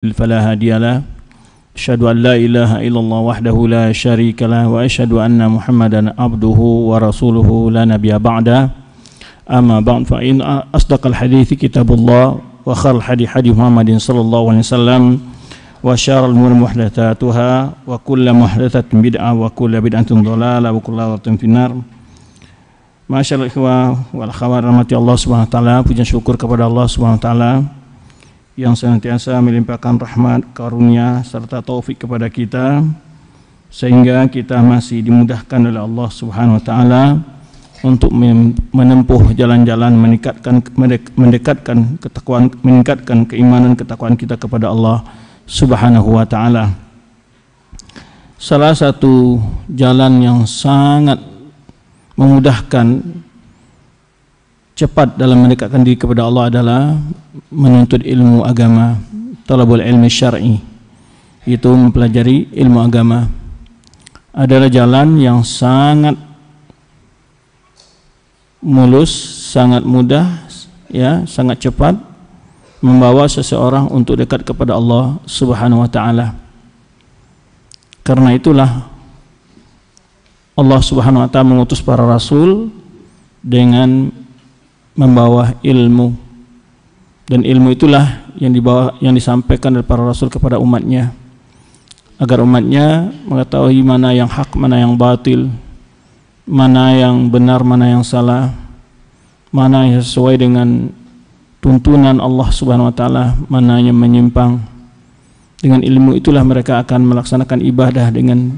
فلا هادي له أشهد أن لا إله إلا الله وحده لا شريك له وأشهد أن محمدا عبده ورسوله لا نبي بعده أما بعد فإن أصدق الحديث كتاب الله وخير الحديث حديث محمد صلى الله عليه وسلم وشار الأمور محدثاتها وكل محدثة بدعة وكل بدعة ضلالة وكل ضلالة في النار Masyaallah wa al khawar rahmati Allah Subhanahu wa taala puji syukur kepada Allah Subhanahu yang senantiasa melimpahkan rahmat, karunia, serta taufik kepada kita sehingga kita masih dimudahkan oleh Allah Subhanahu wa taala untuk menempuh jalan-jalan meningkatkan mendekatkan ketakwaan meningkatkan keimanan ketakwaan kita kepada Allah Subhanahu wa taala. Salah satu jalan yang sangat memudahkan cepat dalam mendekatkan diri kepada Allah adalah menuntut ilmu agama talabul ilmi syar'i itu mempelajari ilmu agama adalah jalan yang sangat mulus sangat mudah ya sangat cepat membawa seseorang untuk dekat kepada Allah Subhanahu wa taala karena itulah Allah Subhanahu wa taala mengutus para rasul dengan membawa ilmu dan ilmu itulah yang dibawa yang disampaikan para rasul kepada umatnya agar umatnya mengetahui mana yang hak mana yang batil mana yang benar mana yang salah mana yang sesuai dengan tuntunan Allah Subhanahu wa taala mana yang menyimpang dengan ilmu itulah mereka akan melaksanakan ibadah dengan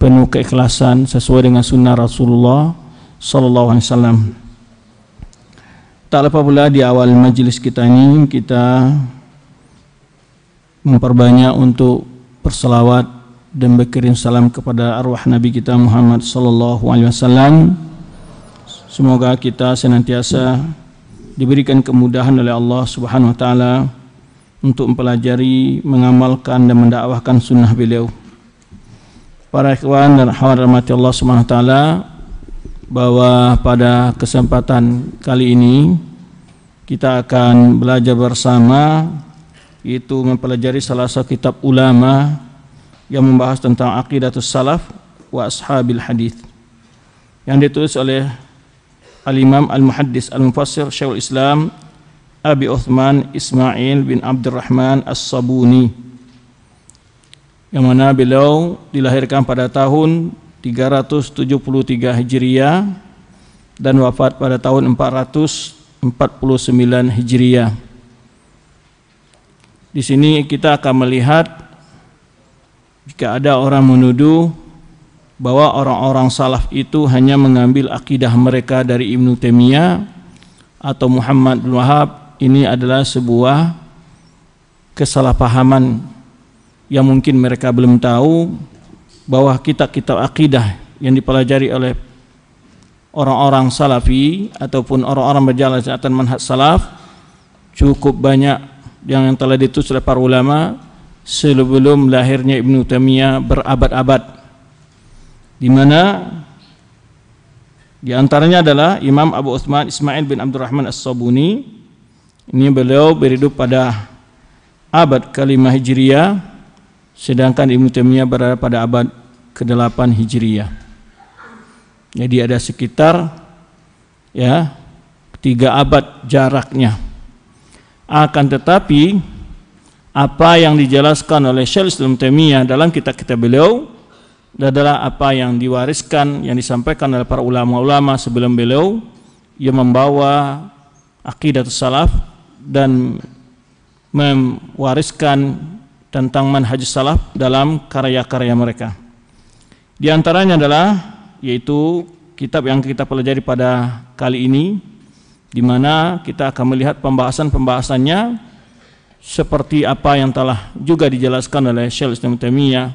penuh keikhlasan sesuai dengan sunnah Rasulullah sallallahu alaihi wasallam Tak lupa pula di awal majelis kita ini kita memperbanyak untuk berselawat dan berkirim salam kepada arwah Nabi kita Muhammad sallallahu alaihi wasallam. Semoga kita senantiasa diberikan kemudahan oleh Allah Subhanahu wa taala untuk mempelajari, mengamalkan dan mendakwahkan sunnah beliau. Para ikhwan dan hadirat Allah Subhanahu wa taala, bahwa pada kesempatan kali ini kita akan belajar bersama itu mempelajari salah satu kitab ulama yang membahas tentang aqidatus salaf wa ashabil hadith yang ditulis oleh al-imam al-muhaddis al-mufassir syekhul islam Abi Uthman Ismail bin Abdurrahman As-Sabuni yang mana beliau dilahirkan pada tahun 373 Hijriah dan wafat pada tahun 449 Hijriah. Di sini kita akan melihat jika ada orang menuduh bahwa orang-orang salaf itu hanya mengambil akidah mereka dari Ibnu Taimiyah atau Muhammad bin Wahab ini adalah sebuah kesalahpahaman yang mungkin mereka belum tahu bahwa kitab-kitab akidah yang dipelajari oleh orang-orang salafi ataupun orang-orang berjalan di manhaj salaf cukup banyak yang telah ditulis oleh para ulama sebelum lahirnya Ibnu Taimiyah berabad-abad di mana di antaranya adalah Imam Abu Utsman Ismail bin Abdurrahman As-Sabuni ini beliau berhidup pada abad kelima Hijriah Sedangkan Ibnu Taimiyah berada pada abad ke-8 Hijriah. Jadi ada sekitar ya tiga abad jaraknya. Akan tetapi apa yang dijelaskan oleh Syekh Islam Taimiyah dalam kitab-kitab beliau adalah apa yang diwariskan yang disampaikan oleh para ulama-ulama sebelum beliau yang membawa akidah salaf dan mewariskan tentang manhaj salaf dalam karya-karya mereka. Di antaranya adalah yaitu kitab yang kita pelajari pada kali ini di mana kita akan melihat pembahasan-pembahasannya seperti apa yang telah juga dijelaskan oleh Syekh Islam Taimiyah.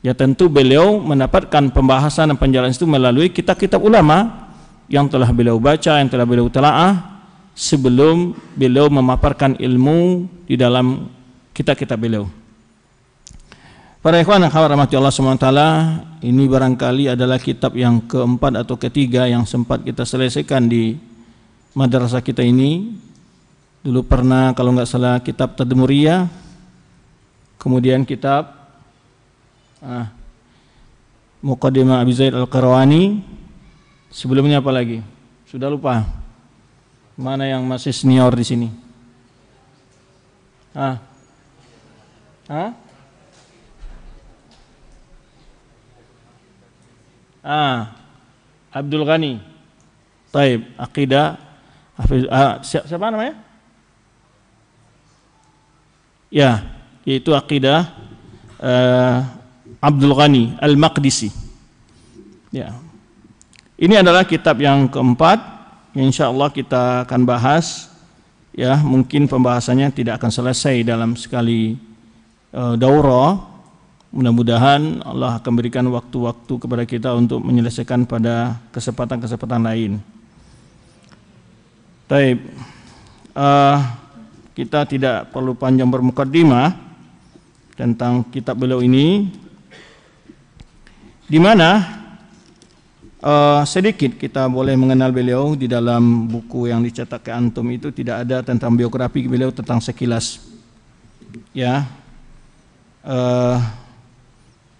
Ya tentu beliau mendapatkan pembahasan dan penjelasan itu melalui kitab-kitab ulama yang telah beliau baca, yang telah beliau telaah sebelum beliau memaparkan ilmu di dalam kitab-kitab beliau. Para ikhwan akhwat rahmati Allah SWT Ini barangkali adalah kitab yang keempat atau ketiga Yang sempat kita selesaikan di madrasah kita ini Dulu pernah kalau nggak salah kitab Tadmuria, Kemudian kitab ah, Muqaddimah Abi Zaid Al-Qarawani Sebelumnya apa lagi? Sudah lupa Mana yang masih senior di sini? Ah. Ah? Ah, Abdul Ghani. Taib, akidah Hafiz ah, siapa, namanya? Ya, yaitu akidah uh, eh, Abdul Ghani Al-Maqdisi. Ya. Ini adalah kitab yang keempat yang insya Allah kita akan bahas. Ya, mungkin pembahasannya tidak akan selesai dalam sekali uh, daurah Mudah-mudahan Allah akan berikan waktu-waktu kepada kita untuk menyelesaikan pada kesempatan-kesempatan lain. Baik, uh, kita tidak perlu panjang bermukadimah tentang kitab beliau ini. Di mana uh, sedikit kita boleh mengenal beliau di dalam buku yang dicetak ke antum itu tidak ada tentang biografi beliau tentang sekilas. Ya. Uh,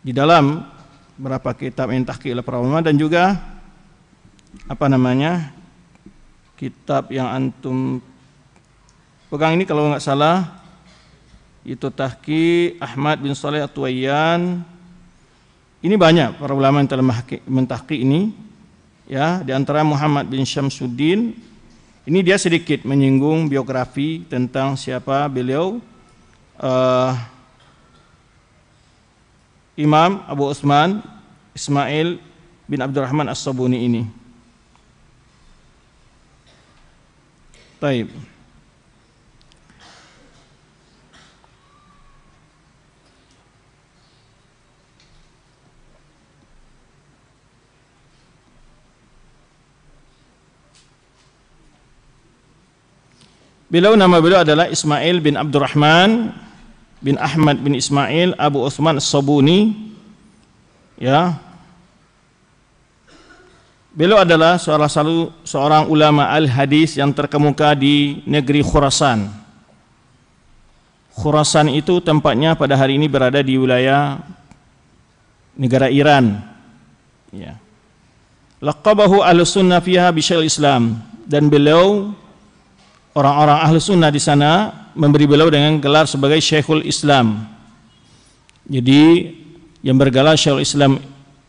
di dalam berapa kitab yang para Ulama dan juga apa namanya kitab yang antum pegang ini kalau nggak salah itu tahki Ahmad bin Saleh Atwayan ini banyak para ulama yang telah mentahki ini ya di antara Muhammad bin Syamsuddin ini dia sedikit menyinggung biografi tentang siapa beliau uh, Imam Abu Utsman Ismail bin Abdurrahman As-Sabuni ini. Taib. Beliau nama beliau adalah Ismail bin Abdurrahman bin Ahmad bin Ismail Abu Uthman Sabuni, ya beliau adalah salah satu seorang ulama al hadis yang terkemuka di negeri Khurasan Khurasan itu tempatnya pada hari ini berada di wilayah negara Iran ya laqabahu ahlus sunnah fiha bisyal islam dan beliau orang-orang ahlus sunnah di sana memberi beliau dengan gelar sebagai Syekhul Islam. Jadi yang bergelar Syekhul Islam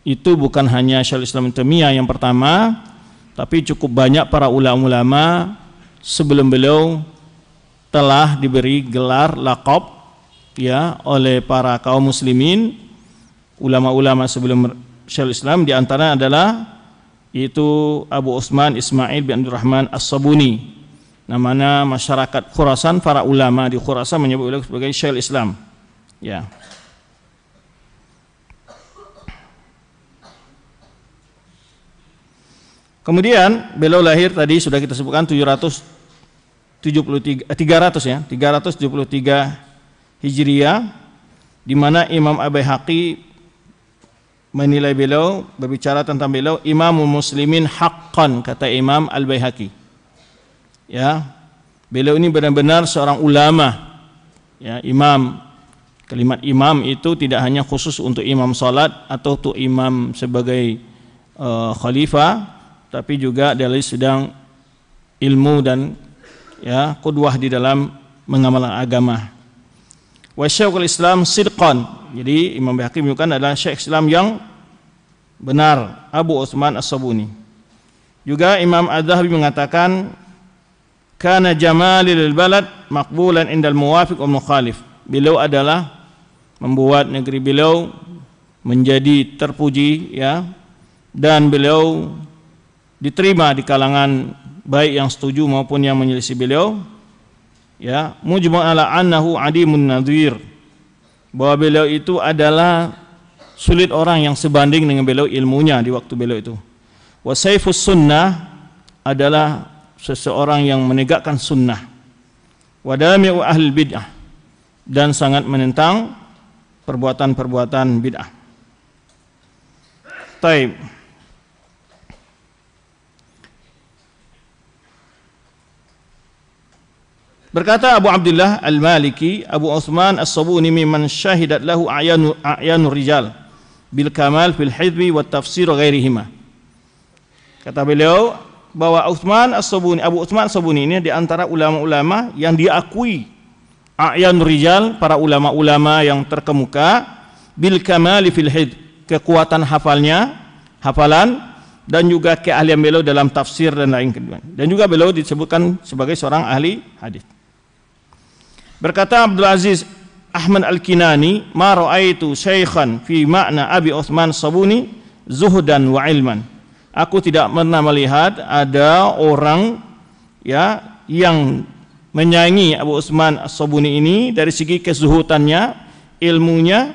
itu bukan hanya Syekhul Islam Temia yang pertama, tapi cukup banyak para ulama-ulama sebelum beliau telah diberi gelar lakop, ya oleh para kaum muslimin ulama-ulama sebelum Syekhul Islam di antara adalah yaitu Abu Usman Ismail bin Abdurrahman As-Sabuni namanya masyarakat Khurasan para ulama di Khurasan menyebut beliau sebagai Syekh Islam ya Kemudian beliau lahir tadi sudah kita sebutkan 773 300 eh, ya, 373 Hijriah di mana Imam Abu Haqi menilai beliau berbicara tentang beliau Imam Muslimin haqqan kata Imam Al-Baihaqi ya beliau ini benar-benar seorang ulama ya imam kalimat imam itu tidak hanya khusus untuk imam salat atau untuk imam sebagai uh, khalifah tapi juga dari sedang ilmu dan ya kudwah di dalam mengamalkan agama wa syekhul islam sidqan jadi Imam Bihaqi bukan adalah syekh islam yang benar Abu Utsman As-Sabuni juga Imam Az-Zahabi mengatakan kana jamalil balad makbulan indal muwafiq wa mukhalif beliau adalah membuat negeri beliau menjadi terpuji ya dan beliau diterima di kalangan baik yang setuju maupun yang menyelisih beliau ya mujma' ala annahu adimun nadhir bahwa beliau itu adalah sulit orang yang sebanding dengan beliau ilmunya di waktu beliau itu wa sunnah adalah seseorang yang menegakkan sunnah wadami'u ahli bid'ah dan sangat menentang perbuatan-perbuatan bid'ah taib Berkata Abu Abdullah Al-Maliki, Abu Uthman As-Sabuni mimman syahidat lahu a'yanu a'yanu rijal bil kamal fil hizbi wa tafsir ghairihima. Kata beliau, bahwa Utsman As-Sabuni, Abu Utsman As-Sabuni ini diantara ulama-ulama yang diakui A'yan Rijal, para ulama-ulama yang terkemuka bil kamali fil hid, kekuatan hafalnya, hafalan dan juga keahlian beliau dalam tafsir dan lain kedua. Dan juga beliau disebutkan sebagai seorang ahli hadis. Berkata Abdul Aziz Ahmad Al-Kinani, "Ma ra'aitu syaikhan fi ma'na Abi Utsman sabuni zuhdan wa ilman." aku tidak pernah melihat ada orang ya yang menyaingi Abu Usman As-Sabuni ini dari segi kesuhutannya, ilmunya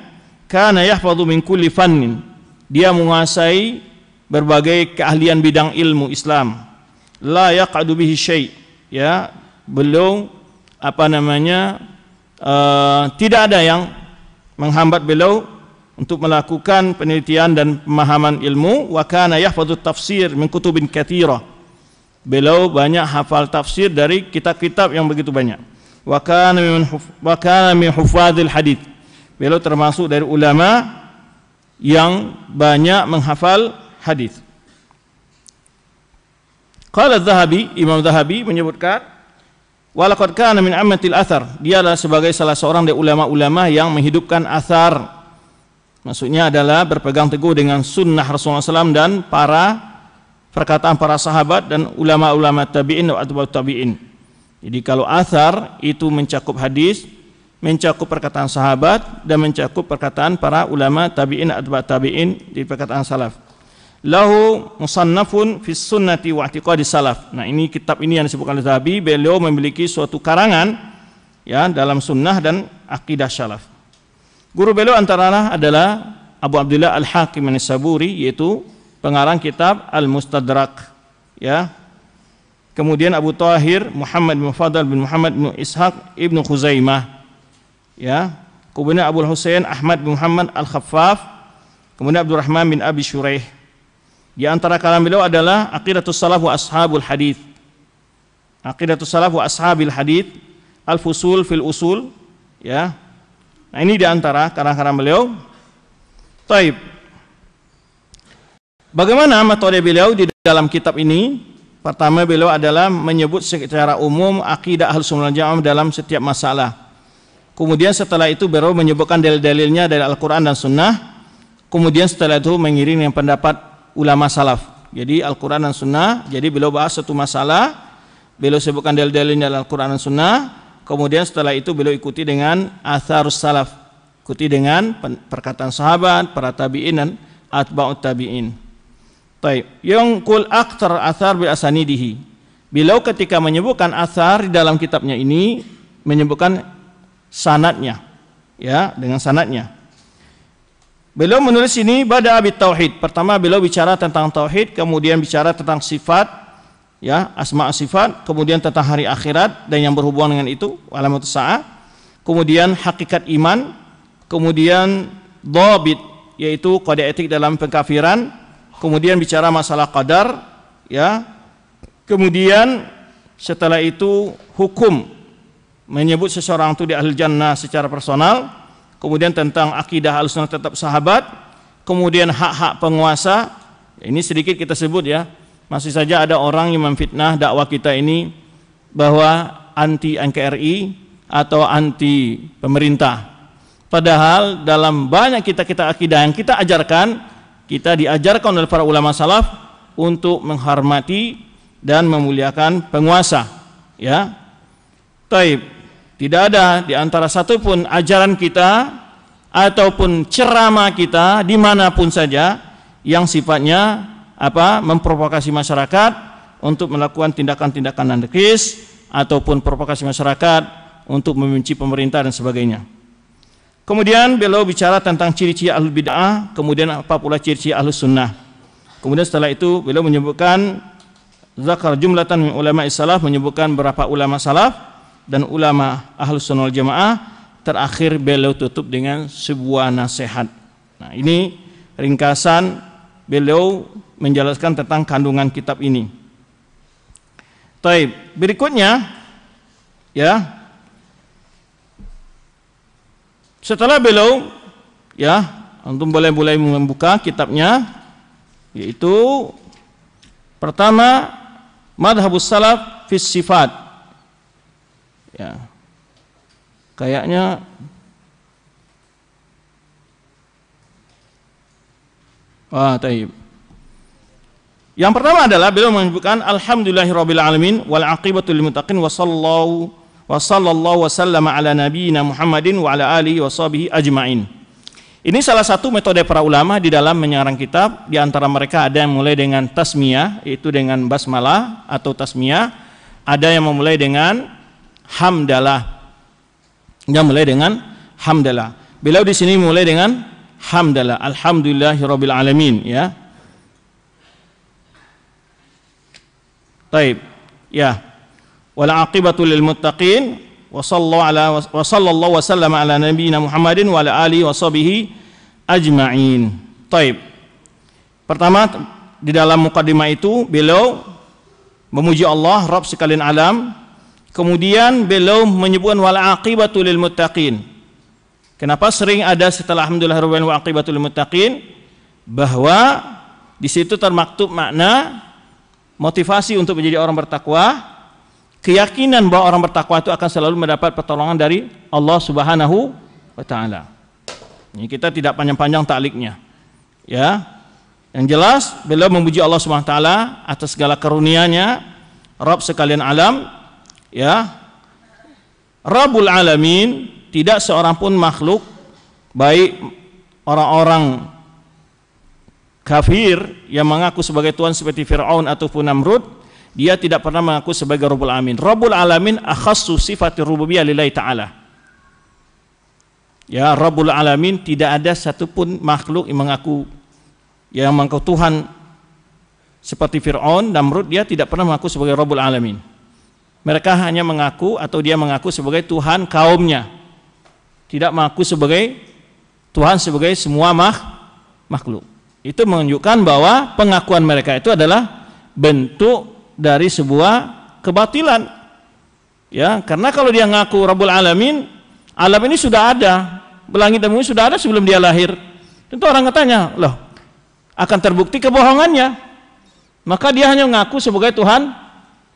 karena yahfadhu min kulli fannin. Dia menguasai berbagai keahlian bidang ilmu Islam. La yaqadu bihi syai' ya, belum apa namanya uh, tidak ada yang menghambat beliau untuk melakukan penelitian dan pemahaman ilmu wa kana yahfadhu tafsir min kutubin katsirah beliau banyak hafal tafsir dari kitab-kitab yang begitu banyak wa kana min wa kana min hufadil hadis beliau termasuk dari ulama yang banyak menghafal hadis qala zahabi imam zahabi menyebutkan walaqad kana min ammatil athar dia adalah sebagai salah seorang dari ulama-ulama yang menghidupkan athar Maksudnya adalah berpegang teguh dengan sunnah Rasulullah SAW dan para perkataan para sahabat dan ulama-ulama tabi'in atau tabi'in. Jadi kalau athar itu mencakup hadis, mencakup perkataan sahabat dan mencakup perkataan para ulama tabi'in atau tabi'in di perkataan salaf. Lahu musannafun fi sunnati wa i'tiqadi salaf. Nah, ini kitab ini yang disebutkan oleh Zahabi, beliau memiliki suatu karangan ya dalam sunnah dan akidah salaf. Guru beliau antara adalah Abu Abdullah Al-Hakim An-Saburi yaitu pengarang kitab Al-Mustadrak ya. Kemudian Abu Tahir Muhammad bin Fadl bin Muhammad bin Ishaq Ibnu Khuzaimah ya. Kemudian Abu Husain Ahmad bin Muhammad Al-Khaffaf kemudian Abdurrahman bin Abi Shureh. Di antara kalam beliau adalah Aqidatus Salaf wa Ashabul Hadith. Aqidatus Salaf wa Ashabil Hadith Al-Fusul fil Usul ya Nah, ini diantara karang-karang beliau. Taib. Bagaimana metode beliau di dalam kitab ini? Pertama beliau adalah menyebut secara umum akidah ahlu sunnah jamaah dalam setiap masalah. Kemudian setelah itu beliau menyebutkan dalil-dalilnya dari Al-Quran dan Sunnah. Kemudian setelah itu mengiring yang pendapat ulama salaf. Jadi Al-Quran dan Sunnah. Jadi beliau bahas satu masalah. Beliau sebutkan dalil-dalilnya dari Al-Quran dan Sunnah Kemudian setelah itu beliau ikuti dengan athar salaf, ikuti dengan perkataan sahabat, para tabi'in dan atba'ut tabi'in. Baik, yang kul aktar athar bil asanidihi. Beliau ketika menyebutkan athar di dalam kitabnya ini menyebutkan sanatnya ya dengan sanatnya beliau menulis ini pada abid tauhid pertama beliau bicara tentang tauhid kemudian bicara tentang sifat ya asma sifat kemudian tentang hari akhirat dan yang berhubungan dengan itu alamat saah kemudian hakikat iman kemudian dobit yaitu kode etik dalam pengkafiran kemudian bicara masalah qadar ya kemudian setelah itu hukum menyebut seseorang itu di ahli jannah secara personal kemudian tentang akidah al tetap sahabat kemudian hak-hak penguasa ini sedikit kita sebut ya masih saja ada orang yang memfitnah dakwah kita ini bahwa anti NKRI atau anti pemerintah. Padahal dalam banyak kita-kita akidah yang kita ajarkan, kita diajarkan oleh para ulama salaf untuk menghormati dan memuliakan penguasa, ya. Taib. Tidak ada di antara satu pun ajaran kita ataupun ceramah kita dimanapun saja yang sifatnya apa memprovokasi masyarakat untuk melakukan tindakan-tindakan anarkis ataupun provokasi masyarakat untuk membenci pemerintah dan sebagainya. Kemudian beliau bicara tentang ciri-ciri ahlul bid'ah, kemudian apa pula ciri-ciri ahlus sunnah. Kemudian setelah itu beliau menyebutkan zakar jumlatan ulama salaf menyebutkan berapa ulama salaf dan ulama ahlus sunnah jamaah. Terakhir beliau tutup dengan sebuah nasihat. Nah, ini ringkasan beliau menjelaskan tentang kandungan kitab ini. Taib. Berikutnya ya setelah beliau ya antum boleh mulai membuka kitabnya yaitu pertama madhabus salaf fi sifat ya kayaknya wah taib yang pertama adalah beliau menyebutkan alhamdulillahirabbil alamin wal lil muttaqin wa sallallahu wa sallallahu wa sallama ala nabiyyina Muhammadin wa ala alihi wa sahbihi ajmain. Ini salah satu metode para ulama di dalam menyarang kitab di antara mereka ada yang mulai dengan tasmiyah yaitu dengan basmalah atau tasmiyah, ada yang memulai dengan hamdalah. Yang mulai dengan hamdalah. Beliau di sini mulai dengan hamdalah alhamdulillahirabbil alamin ya. Taib. Ya. Wal aqibatu lil muttaqin wa sallallahu ala wa sallallahu wa sallam ala nabiyyina Muhammadin wa ala alihi wa sahbihi ajma'in. Taib. Pertama di dalam mukadimah itu beliau memuji Allah Rabb sekalian alam. Kemudian beliau menyebutkan wal aqibatu lil muttaqin. Kenapa sering ada setelah alhamdulillah rabbil wa lil muttaqin bahwa di situ termaktub makna motivasi untuk menjadi orang bertakwa keyakinan bahwa orang bertakwa itu akan selalu mendapat pertolongan dari Allah Subhanahu wa taala. Ini kita tidak panjang-panjang takliknya. Ya. Yang jelas beliau memuji Allah Subhanahu wa taala atas segala karunia-Nya, Rabb sekalian alam, ya. Rabbul alamin, tidak seorang pun makhluk baik orang-orang kafir yang mengaku sebagai Tuhan seperti Fir'aun ataupun Namrud dia tidak pernah mengaku sebagai Rabbul Alamin Rabbul Alamin akhassu sifat rububiyah lillahi ta'ala ya Rabbul Alamin tidak ada satupun makhluk yang mengaku yang mengaku Tuhan seperti Fir'aun, Namrud dia tidak pernah mengaku sebagai Rabbul Alamin mereka hanya mengaku atau dia mengaku sebagai Tuhan kaumnya tidak mengaku sebagai Tuhan sebagai semua makhluk itu menunjukkan bahwa pengakuan mereka itu adalah bentuk dari sebuah kebatilan. Ya, karena kalau dia ngaku Rabbul Alamin, alam ini sudah ada, belangit dan bumi sudah ada sebelum dia lahir. Tentu orang katanya, loh, akan terbukti kebohongannya. Maka dia hanya mengaku sebagai Tuhan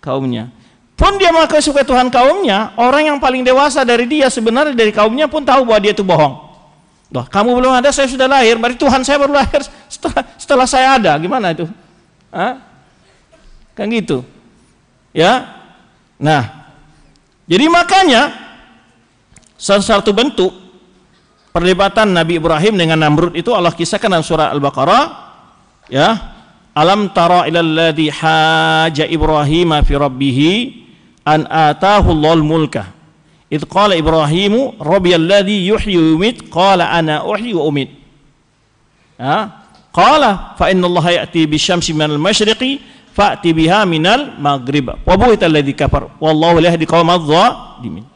kaumnya. Pun dia mengaku sebagai Tuhan kaumnya, orang yang paling dewasa dari dia sebenarnya dari kaumnya pun tahu bahwa dia itu bohong. Loh, kamu belum ada, saya sudah lahir, berarti Tuhan saya baru lahir setelah, setelah saya ada gimana itu Hah? kan gitu ya nah jadi makanya salah satu bentuk perdebatan Nabi Ibrahim dengan Namrud itu Allah kisahkan dalam surah Al-Baqarah ya alam tara ilal ladhi haja Ibrahim fi rabbih an atahu Allahul mulka id qala ibrahimu Rabbi ladzi yuhyi wa qala ana uhyi wa umit ya Qala fa inna Allah ya'ti bi syamsi minal masyriqi fa'ti biha minal maghrib. Wa buhita alladhi kafar. Wallahu la yahdi qaumadh dhalimin.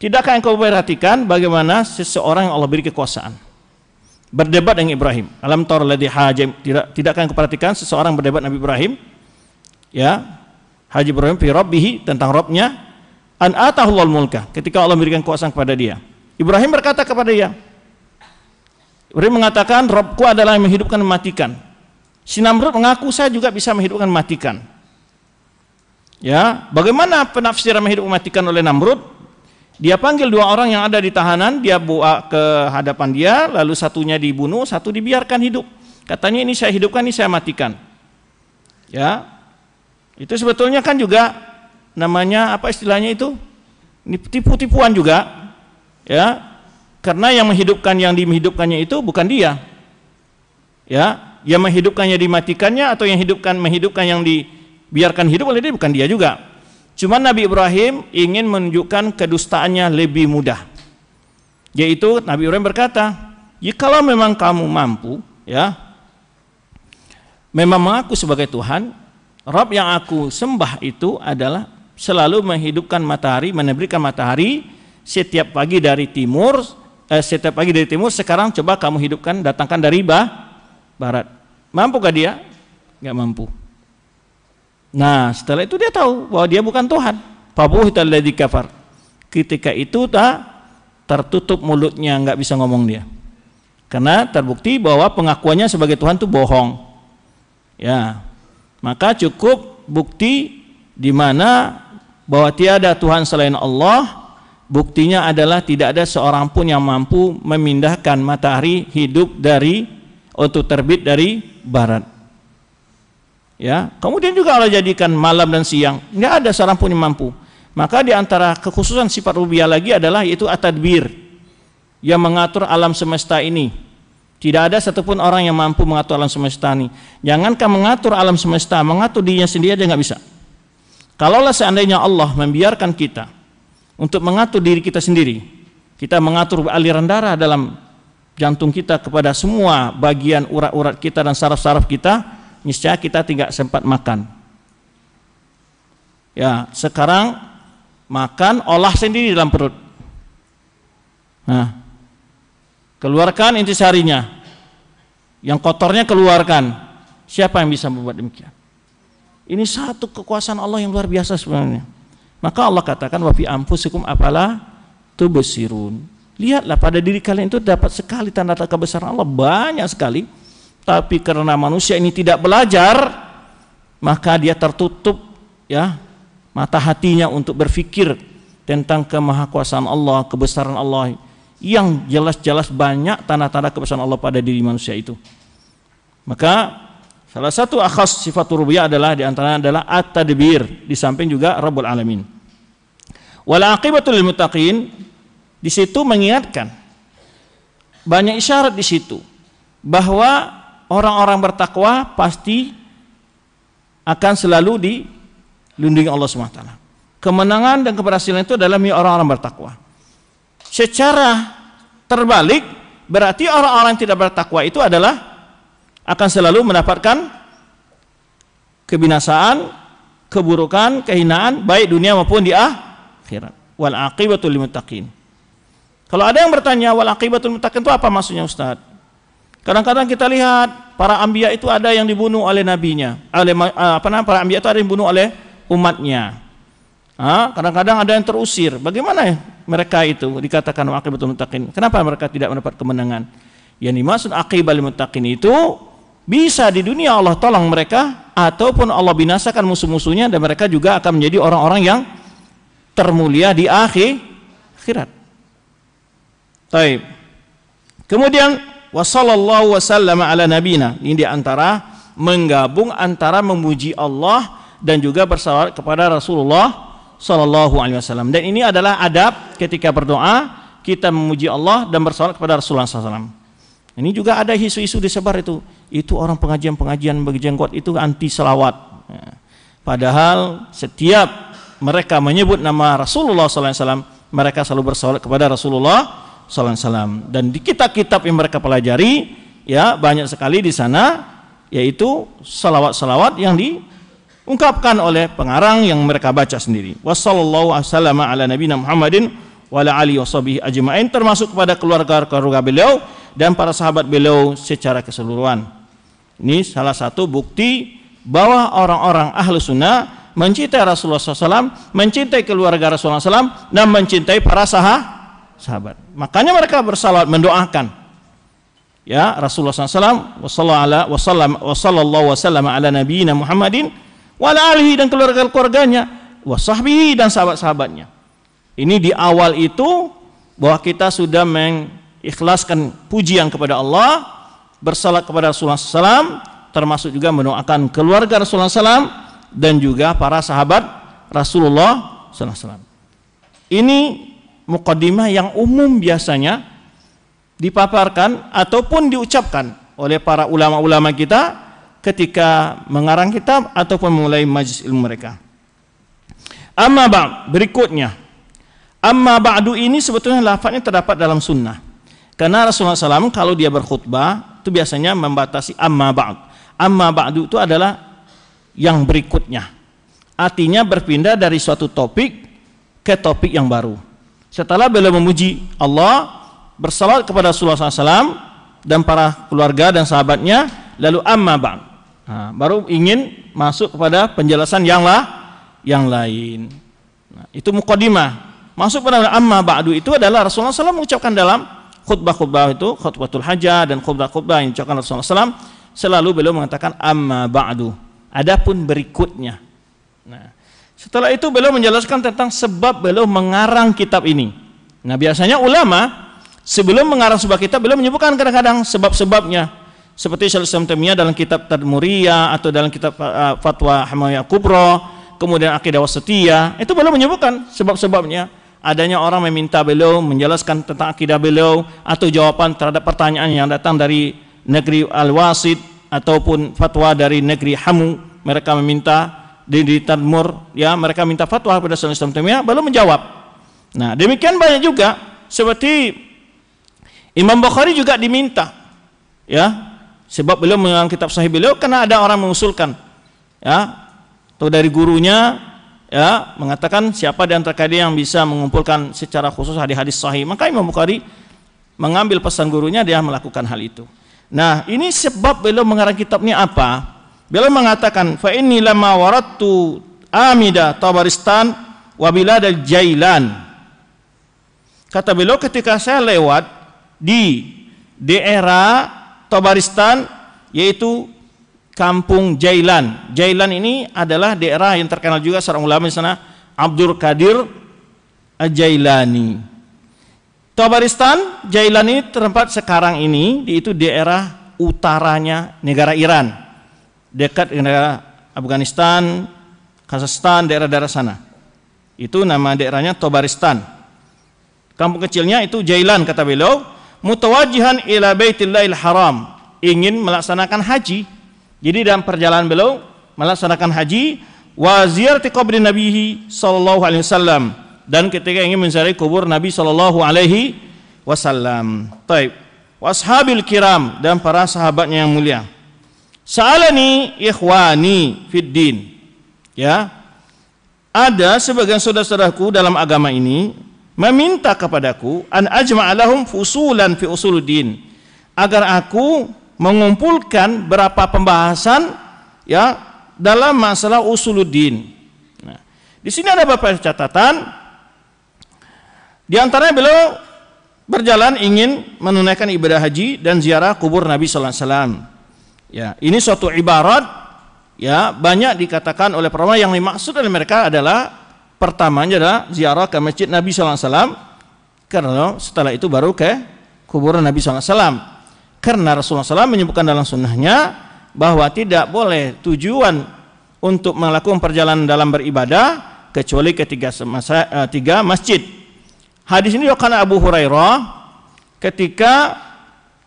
Tidakkah engkau perhatikan bagaimana seseorang yang Allah beri kekuasaan berdebat dengan Ibrahim? Alam tar ladhi hajim. Tidak tidakkah engkau perhatikan seseorang berdebat Nabi Ibrahim? Ya. Haji Ibrahim fi rabbih tentang Rabbnya an atahullahu mulka ketika Allah memberikan kekuasaan kepada dia. Ibrahim berkata kepada dia, Ibrahim mengatakan, Robku adalah yang menghidupkan dan mematikan. Si mengaku, saya juga bisa menghidupkan dan mematikan. Ya, bagaimana penafsiran menghidupkan mematikan oleh Namrud? Dia panggil dua orang yang ada di tahanan, dia bawa ke hadapan dia, lalu satunya dibunuh, satu dibiarkan hidup. Katanya ini saya hidupkan, ini saya matikan. Ya, itu sebetulnya kan juga namanya apa istilahnya itu? Ini tipu-tipuan juga. Ya, karena yang menghidupkan yang dihidupkannya itu bukan dia. Ya, yang menghidupkannya dimatikannya atau yang hidupkan menghidupkan yang dibiarkan hidup oleh dia bukan dia juga. Cuma Nabi Ibrahim ingin menunjukkan kedustaannya lebih mudah. Yaitu Nabi Ibrahim berkata, "Jikalau memang kamu mampu, ya, memang mengaku sebagai Tuhan, Rob yang aku sembah itu adalah selalu menghidupkan matahari, menerbitkan matahari setiap pagi dari timur eh, setiap pagi dari timur, sekarang coba kamu hidupkan, datangkan dari bah, barat. gak dia? Nggak mampu. Nah, setelah itu dia tahu bahwa dia bukan Tuhan. kita di kafar. Ketika itu tak tertutup mulutnya, nggak bisa ngomong dia. Karena terbukti bahwa pengakuannya sebagai Tuhan itu bohong. Ya. Maka cukup bukti di mana bahwa tiada Tuhan selain Allah Buktinya adalah tidak ada seorang pun yang mampu memindahkan matahari hidup dari untuk terbit dari barat. Ya, kemudian juga Allah jadikan malam dan siang. Enggak ada seorang pun yang mampu. Maka di antara kekhususan sifat rubiah lagi adalah yaitu atadbir yang mengatur alam semesta ini. Tidak ada satupun orang yang mampu mengatur alam semesta ini. Jangankan mengatur alam semesta, mengatur dirinya sendiri aja nggak bisa. Kalaulah seandainya Allah membiarkan kita untuk mengatur diri kita sendiri. Kita mengatur aliran darah dalam jantung kita kepada semua bagian urat-urat kita dan saraf-saraf kita, niscaya kita tidak sempat makan. Ya, sekarang makan olah sendiri dalam perut. Nah, keluarkan intisarinya. Yang kotornya keluarkan. Siapa yang bisa membuat demikian? Ini satu kekuasaan Allah yang luar biasa sebenarnya. Maka Allah katakan wa fi anfusikum apala tubsirun. Lihatlah pada diri kalian itu dapat sekali tanda-tanda kebesaran Allah banyak sekali. Tapi karena manusia ini tidak belajar, maka dia tertutup ya mata hatinya untuk berfikir tentang kemahakuasaan Allah, kebesaran Allah yang jelas-jelas banyak tanda-tanda kebesaran Allah pada diri manusia itu. Maka Salah satu akhas sifat rububiyah adalah di antara adalah at-tadbir, di samping juga Rabbul Alamin. Wal aqibatul lil muttaqin di situ mengingatkan banyak isyarat di situ bahwa orang-orang bertakwa pasti akan selalu dilindungi Allah SWT. Kemenangan dan keberhasilan itu adalah milik orang-orang bertakwa. Secara terbalik berarti orang-orang tidak bertakwa itu adalah akan selalu mendapatkan kebinasaan, keburukan, kehinaan baik dunia maupun di akhirat. Wal aqibatul muttaqin. Kalau ada yang bertanya wal aqibatul muttaqin itu apa maksudnya Ustaz? Kadang-kadang kita lihat para anbiya itu ada yang dibunuh oleh nabinya, oleh eh, apa namanya? Para anbiya itu ada yang dibunuh oleh umatnya. kadang-kadang ada yang terusir. Bagaimana ya mereka itu dikatakan aqibatul muttaqin? Kenapa mereka tidak mendapat kemenangan? Yang dimaksud aqibatul muttaqin itu bisa di dunia Allah tolong mereka ataupun Allah binasakan musuh-musuhnya dan mereka juga akan menjadi orang-orang yang termulia di akhir akhirat. Taib. Kemudian wasallallahu wasallam ala nabina. Ini di antara menggabung antara memuji Allah dan juga bersalawat kepada Rasulullah sallallahu alaihi wasallam. Dan ini adalah adab ketika berdoa kita memuji Allah dan bersalawat kepada Rasulullah SAW. Ini juga ada isu-isu disebar itu itu orang pengajian-pengajian bagi jenggot itu anti selawat. Ya. Padahal setiap mereka menyebut nama Rasulullah SAW, mereka selalu bersolat kepada Rasulullah SAW. Dan di kitab-kitab yang mereka pelajari, ya banyak sekali di sana, yaitu selawat-selawat yang diungkapkan oleh pengarang yang mereka baca sendiri. Wassallallahu wasallam ala nabiyina Muhammadin wa Ali alihi washabihi ajmain termasuk kepada keluarga keluarga beliau dan para sahabat beliau secara keseluruhan. Ini salah satu bukti bahwa orang-orang ahlu sunnah mencintai Rasulullah SAW, mencintai keluarga Rasulullah SAW, dan mencintai para sahabat. Makanya mereka bersalawat mendoakan. Ya Rasulullah SAW wasallallahu wasallam ala nabiyina Muhammadin wa ala alihi dan keluarga keluarganya wa sahbihi dan sahabat-sahabatnya. Ini di awal itu bahwa kita sudah mengikhlaskan pujian kepada Allah bersalat kepada Rasulullah SAW termasuk juga mendoakan keluarga Rasulullah SAW dan juga para sahabat Rasulullah SAW ini mukaddimah yang umum biasanya dipaparkan ataupun diucapkan oleh para ulama-ulama kita ketika mengarang kitab ataupun memulai majlis ilmu mereka amma ba' berikutnya amma ba'du ini sebetulnya lafaznya terdapat dalam sunnah karena Rasulullah SAW kalau dia berkhutbah itu biasanya membatasi amma ba'd. Amma ba'du itu adalah yang berikutnya. Artinya berpindah dari suatu topik ke topik yang baru. Setelah beliau memuji Allah, bersalat kepada Rasulullah SAW dan para keluarga dan sahabatnya, lalu amma ba'd. Nah, baru ingin masuk kepada penjelasan yang lah, yang lain. Nah, itu mukadimah. Masuk pada amma ba'du itu adalah Rasulullah SAW mengucapkan dalam khutbah-khutbah itu khutbatul hajah dan khutbah-khutbah yang diucapkan Rasulullah SAW selalu beliau mengatakan amma ba'du adapun berikutnya nah setelah itu beliau menjelaskan tentang sebab beliau mengarang kitab ini nah biasanya ulama sebelum mengarang sebuah kitab beliau menyebutkan kadang-kadang sebab-sebabnya seperti Syaikhul Temia dalam kitab Tadmuria atau dalam kitab uh, Fatwa Hamawiyah Kubro kemudian aqidah Wasatiyah itu beliau menyebutkan sebab-sebabnya adanya orang meminta beliau menjelaskan tentang akidah beliau atau jawaban terhadap pertanyaan yang datang dari negeri Al-Wasid ataupun fatwa dari negeri Hamu mereka meminta di, di Tadmur ya mereka minta fatwa kepada Syaikhul Islam Taimiyah menjawab nah demikian banyak juga seperti Imam Bukhari juga diminta ya sebab beliau mengulang kitab sahih beliau karena ada orang mengusulkan ya atau dari gurunya ya mengatakan siapa di antara kalian yang bisa mengumpulkan secara khusus hadis-hadis sahih maka Imam Bukhari mengambil pesan gurunya dia melakukan hal itu nah ini sebab beliau mengarang kitab ini apa beliau mengatakan fa inni lama warattu amida tabaristan wa biladal jailan kata beliau ketika saya lewat di daerah Tabaristan yaitu kampung Jailan. Jailan ini adalah daerah yang terkenal juga seorang ulama di sana Abdur Qadir Jailani. Tabaristan, Jailan ini tempat sekarang ini itu daerah utaranya negara Iran. Dekat negara Afghanistan, Kazakhstan, daerah-daerah sana. Itu nama daerahnya Tabaristan. Kampung kecilnya itu Jailan kata beliau, mutawajihan ila Baitillahil Haram, ingin melaksanakan haji jadi dalam perjalanan beliau melaksanakan haji wa ziyarati qabri nabihi sallallahu alaihi wasallam dan ketika ingin menziarahi kubur Nabi sallallahu alaihi wasallam. Taib. Washabil kiram dan para sahabatnya yang mulia. Sa'alani ikhwani fid din. Ya. Ada sebagian saudara-saudaraku dalam agama ini meminta kepadaku an ajma'alahum fusulan fi usuluddin agar aku mengumpulkan berapa pembahasan ya dalam masalah usuluddin. Nah, di sini ada beberapa catatan. Di antaranya beliau berjalan ingin menunaikan ibadah haji dan ziarah kubur Nabi sallallahu alaihi wasallam. Ya, ini suatu ibarat ya banyak dikatakan oleh para yang dimaksud oleh mereka adalah pertamanya adalah ziarah ke masjid Nabi sallallahu alaihi wasallam karena setelah itu baru ke kubur Nabi sallallahu alaihi wasallam. Karena Rasulullah SAW menyebutkan dalam sunnahnya bahwa tidak boleh tujuan untuk melakukan perjalanan dalam beribadah kecuali ketiga semasa, uh, tiga masjid. Hadis ini karena Abu Hurairah ketika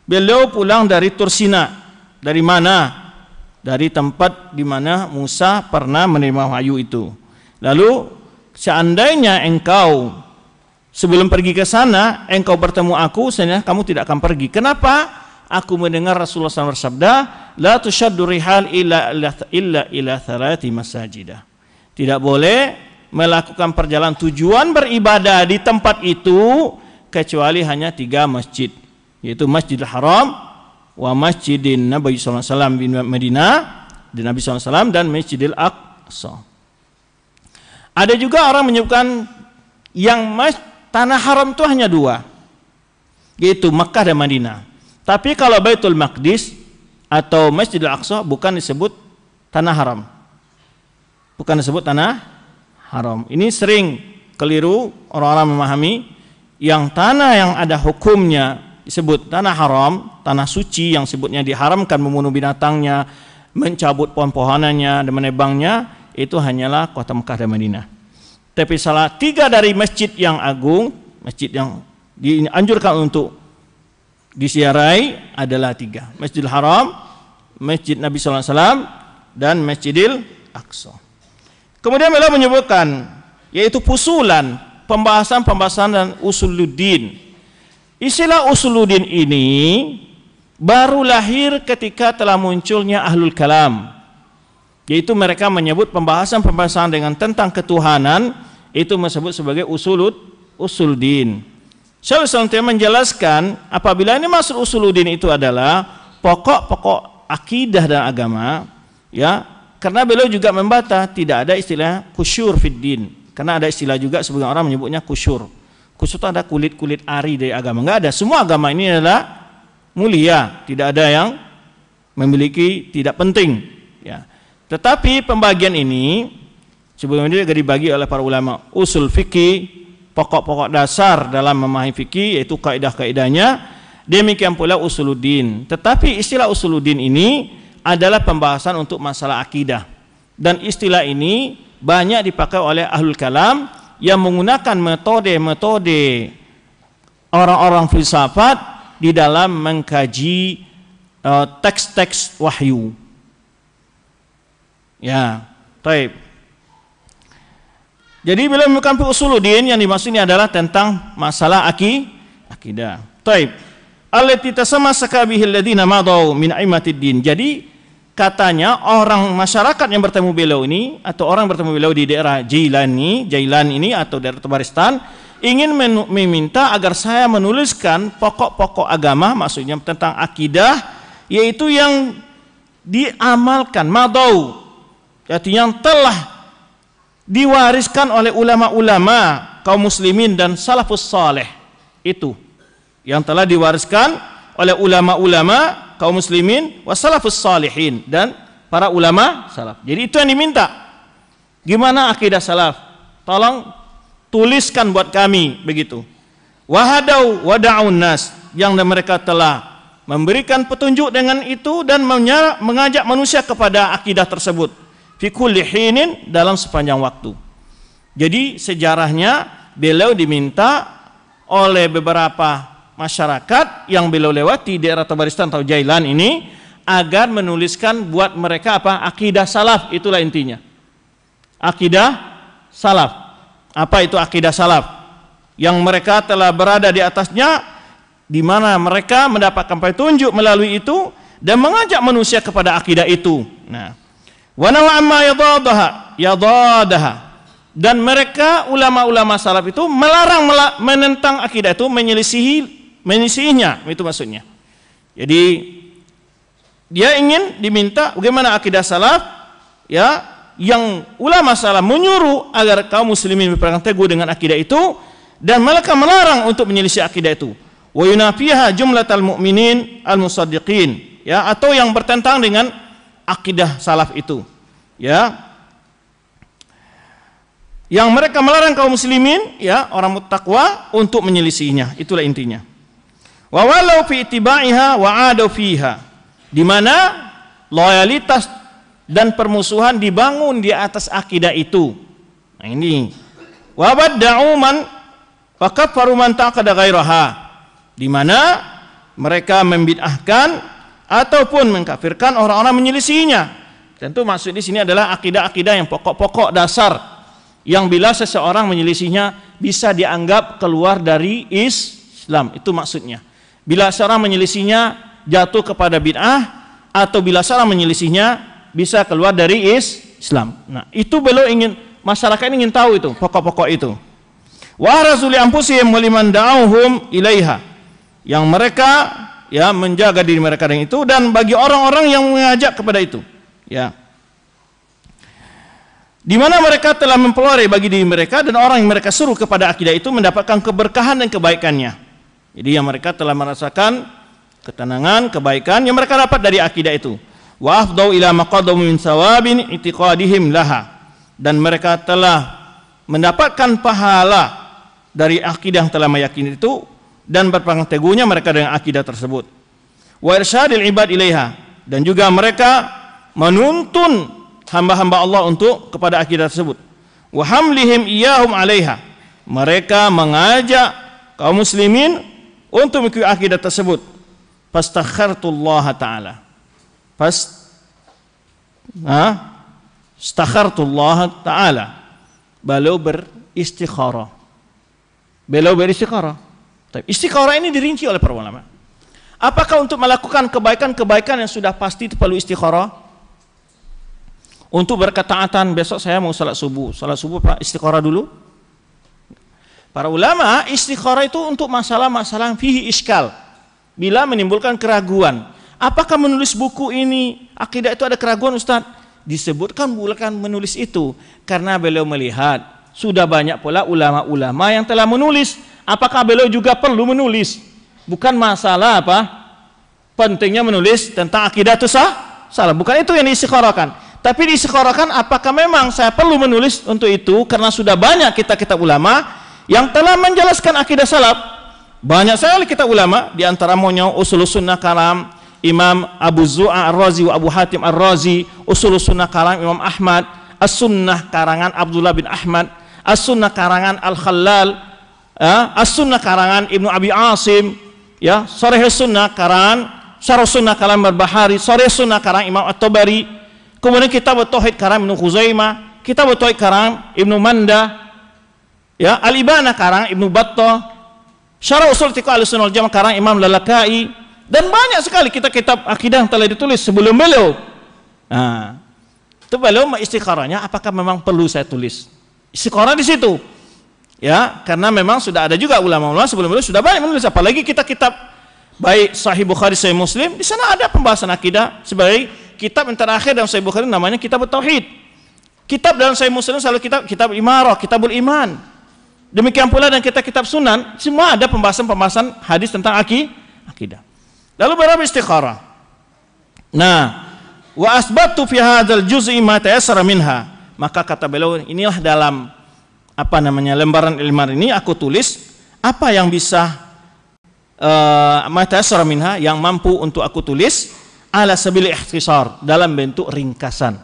beliau pulang dari Tursina. Dari mana? Dari tempat di mana Musa pernah menerima wahyu itu. Lalu seandainya engkau sebelum pergi ke sana engkau bertemu aku, sebenarnya kamu tidak akan pergi. Kenapa? aku mendengar Rasulullah SAW bersabda, la tushaddu rihal illa illa illa thalathi masajidah. Tidak boleh melakukan perjalanan tujuan beribadah di tempat itu kecuali hanya tiga masjid yaitu Masjidil Haram wa Masjidin Nabi sallallahu alaihi wasallam di Madinah di Nabi SAW dan Masjidil Aqsa. Ada juga orang menyebutkan yang mas, tanah haram itu hanya dua yaitu Mekah dan Madinah. Tapi kalau Baitul Maqdis atau Masjidil Aqsa bukan disebut tanah haram. Bukan disebut tanah haram. Ini sering keliru orang-orang memahami yang tanah yang ada hukumnya disebut tanah haram, tanah suci yang sebutnya diharamkan membunuh binatangnya, mencabut pohon-pohonannya dan menebangnya itu hanyalah kota Mekah dan Madinah. Tapi salah tiga dari masjid yang agung, masjid yang dianjurkan untuk disiarai adalah tiga Masjidil Haram Masjid Nabi SAW dan Masjidil Aqsa kemudian beliau menyebutkan yaitu pusulan pembahasan-pembahasan dan usuluddin istilah usuluddin ini baru lahir ketika telah munculnya ahlul kalam yaitu mereka menyebut pembahasan-pembahasan dengan tentang ketuhanan itu disebut sebagai usulud usuluddin Syaikhul Islam menjelaskan apabila ini masuk usuludin itu adalah pokok-pokok akidah dan agama ya karena beliau juga membantah tidak ada istilah kushur fiddin karena ada istilah juga sebagian orang menyebutnya kushur. kusyur itu ada kulit-kulit ari dari agama enggak ada semua agama ini adalah mulia tidak ada yang memiliki tidak penting ya tetapi pembagian ini sebelumnya juga dibagi oleh para ulama usul fikih pokok-pokok dasar dalam memahami fikih yaitu kaidah-kaidahnya demikian pula usuluddin tetapi istilah usuluddin ini adalah pembahasan untuk masalah akidah dan istilah ini banyak dipakai oleh ahlul kalam yang menggunakan metode-metode orang-orang filsafat di dalam mengkaji eh, teks-teks uh, wahyu ya baik jadi bila bukan usuluddin yang dimaksud ini adalah tentang masalah aki, akidah. Taib. Allati tasamassaka bihi alladziina madau min aimatid din. Jadi katanya orang masyarakat yang bertemu beliau ini atau orang bertemu beliau di daerah Jailani, Jailan ini atau daerah Tabaristan ingin meminta agar saya menuliskan pokok-pokok agama maksudnya tentang akidah yaitu yang diamalkan madau jadi yang telah diwariskan oleh ulama-ulama kaum muslimin dan salafus saleh itu yang telah diwariskan oleh ulama-ulama kaum muslimin wasalafus salihin dan para ulama salaf. Jadi itu yang diminta. Gimana akidah salaf? Tolong tuliskan buat kami begitu. Wahadau wada'un nas yang mereka telah memberikan petunjuk dengan itu dan mengajak manusia kepada akidah tersebut fi hinin dalam sepanjang waktu. Jadi sejarahnya beliau diminta oleh beberapa masyarakat yang beliau lewati di daerah Tabaristan atau Jailan ini agar menuliskan buat mereka apa akidah salaf itulah intinya akidah salaf apa itu akidah salaf yang mereka telah berada di atasnya di mana mereka mendapatkan petunjuk melalui itu dan mengajak manusia kepada akidah itu nah dan mereka ulama-ulama salaf itu melarang menentang akidah itu, menyelisihi menyelisihinya, itu maksudnya. Jadi dia ingin diminta bagaimana akidah salaf ya yang ulama salaf menyuruh agar kaum muslimin berpegang teguh dengan akidah itu dan mereka melarang untuk menyelisih akidah itu wa yunafiha jumlatal mu'minin al musaddiqin ya atau yang bertentang dengan akidah salaf itu ya yang mereka melarang kaum muslimin ya orang mutakwa untuk menyelisihinya itulah intinya wa walau fi itibaiha wa adu fiha di mana loyalitas dan permusuhan dibangun di atas akidah itu nah ini wa badda'u man wa kafaru man taqada ghairaha di mana mereka membid'ahkan ataupun mengkafirkan orang-orang menyelisihinya Tentu maksud di sini adalah akidah-akidah yang pokok-pokok dasar yang bila seseorang menyelisihnya bisa dianggap keluar dari Islam. Itu maksudnya. Bila seorang menyelisihnya jatuh kepada bid'ah atau bila seorang menyelisihnya bisa keluar dari Islam. Nah, itu beliau ingin masyarakat ingin tahu itu, pokok-pokok itu. Wa rasuli anfusihim waliman da'uhum ilaiha. Yang mereka ya menjaga diri mereka dengan itu dan bagi orang-orang yang mengajak kepada itu ya di mana mereka telah mempelari bagi diri mereka dan orang yang mereka suruh kepada akidah itu mendapatkan keberkahan dan kebaikannya. Jadi yang mereka telah merasakan ketenangan, kebaikan yang mereka dapat dari akidah itu. Wa afdau ila maqadum min sawabin itiqadihim laha. Dan mereka telah mendapatkan pahala dari akidah yang telah meyakini itu dan berpegang teguhnya mereka dengan akidah tersebut. Wa irsyadil ibad ilaiha dan juga mereka menuntun hamba-hamba Allah untuk kepada akidah tersebut wa hamlihim iyahum 'alaiha mereka mengajak kaum muslimin untuk mengikuti akidah tersebut Allah taala fas ha Allah taala beliau beristikharah beliau beristikharah tapi istikharah ini dirinci oleh para ulama apakah untuk melakukan kebaikan-kebaikan yang sudah pasti itu perlu istikharah untuk berketaatan besok saya mau salat subuh salat subuh pak istiqorah dulu para ulama istiqorah itu untuk masalah-masalah fihi iskal bila menimbulkan keraguan apakah menulis buku ini akidah itu ada keraguan Ustaz disebutkan bukan menulis itu karena beliau melihat sudah banyak pula ulama-ulama yang telah menulis apakah beliau juga perlu menulis bukan masalah apa pentingnya menulis tentang akidah itu sah salah bukan itu yang diistiqorahkan tapi disekorakan apakah memang saya perlu menulis untuk itu karena sudah banyak kitab-kitab ulama yang telah menjelaskan akidah salaf banyak sekali kitab ulama di antara monyong usul sunnah kalam Imam Abu Zu'a Ar-Razi Abu Hatim Ar-Razi usul sunnah kalam Imam Ahmad As-Sunnah karangan Abdullah bin Ahmad As-Sunnah karangan Al-Khalal ya, As-Sunnah karangan Ibnu Abi Asim ya sore Sunnah karangan Syarah Sunnah kalam Berbahari sore Sunnah karangan Imam At-Tabari kemudian kitab tauhid karam Ibnu Khuzaimah kitab tauhid karam Ibnu Manda ya Al-Ibana karam Ibnu Bato, Syarah Usul tiko Al-Sunnah Jam karang Imam Lalakai dan banyak sekali kitab-kitab akidah yang telah ditulis sebelum beliau nah itu beliau istikharanya apakah memang perlu saya tulis istikharah di situ ya karena memang sudah ada juga ulama-ulama sebelum beliau sudah banyak menulis apalagi kita kitab baik Sahih Bukhari Sahih Muslim di sana ada pembahasan akidah sebagai kitab yang terakhir dalam Sahih Bukhari namanya Kitab Tauhid. Kitab dalam Sahih Muslim selalu kitab Kitab Imarah, Kitabul Iman. Demikian pula dan kitab-kitab sunan semua ada pembahasan-pembahasan hadis tentang aki, akidah. Lalu berapa istikharah? Nah, wa asbatu fi hadzal juz'i ma tayassara minha. Maka kata beliau inilah dalam apa namanya lembaran ilmar ini aku tulis apa yang bisa uh, yang mampu untuk aku tulis ala sabil ikhtisar dalam bentuk ringkasan.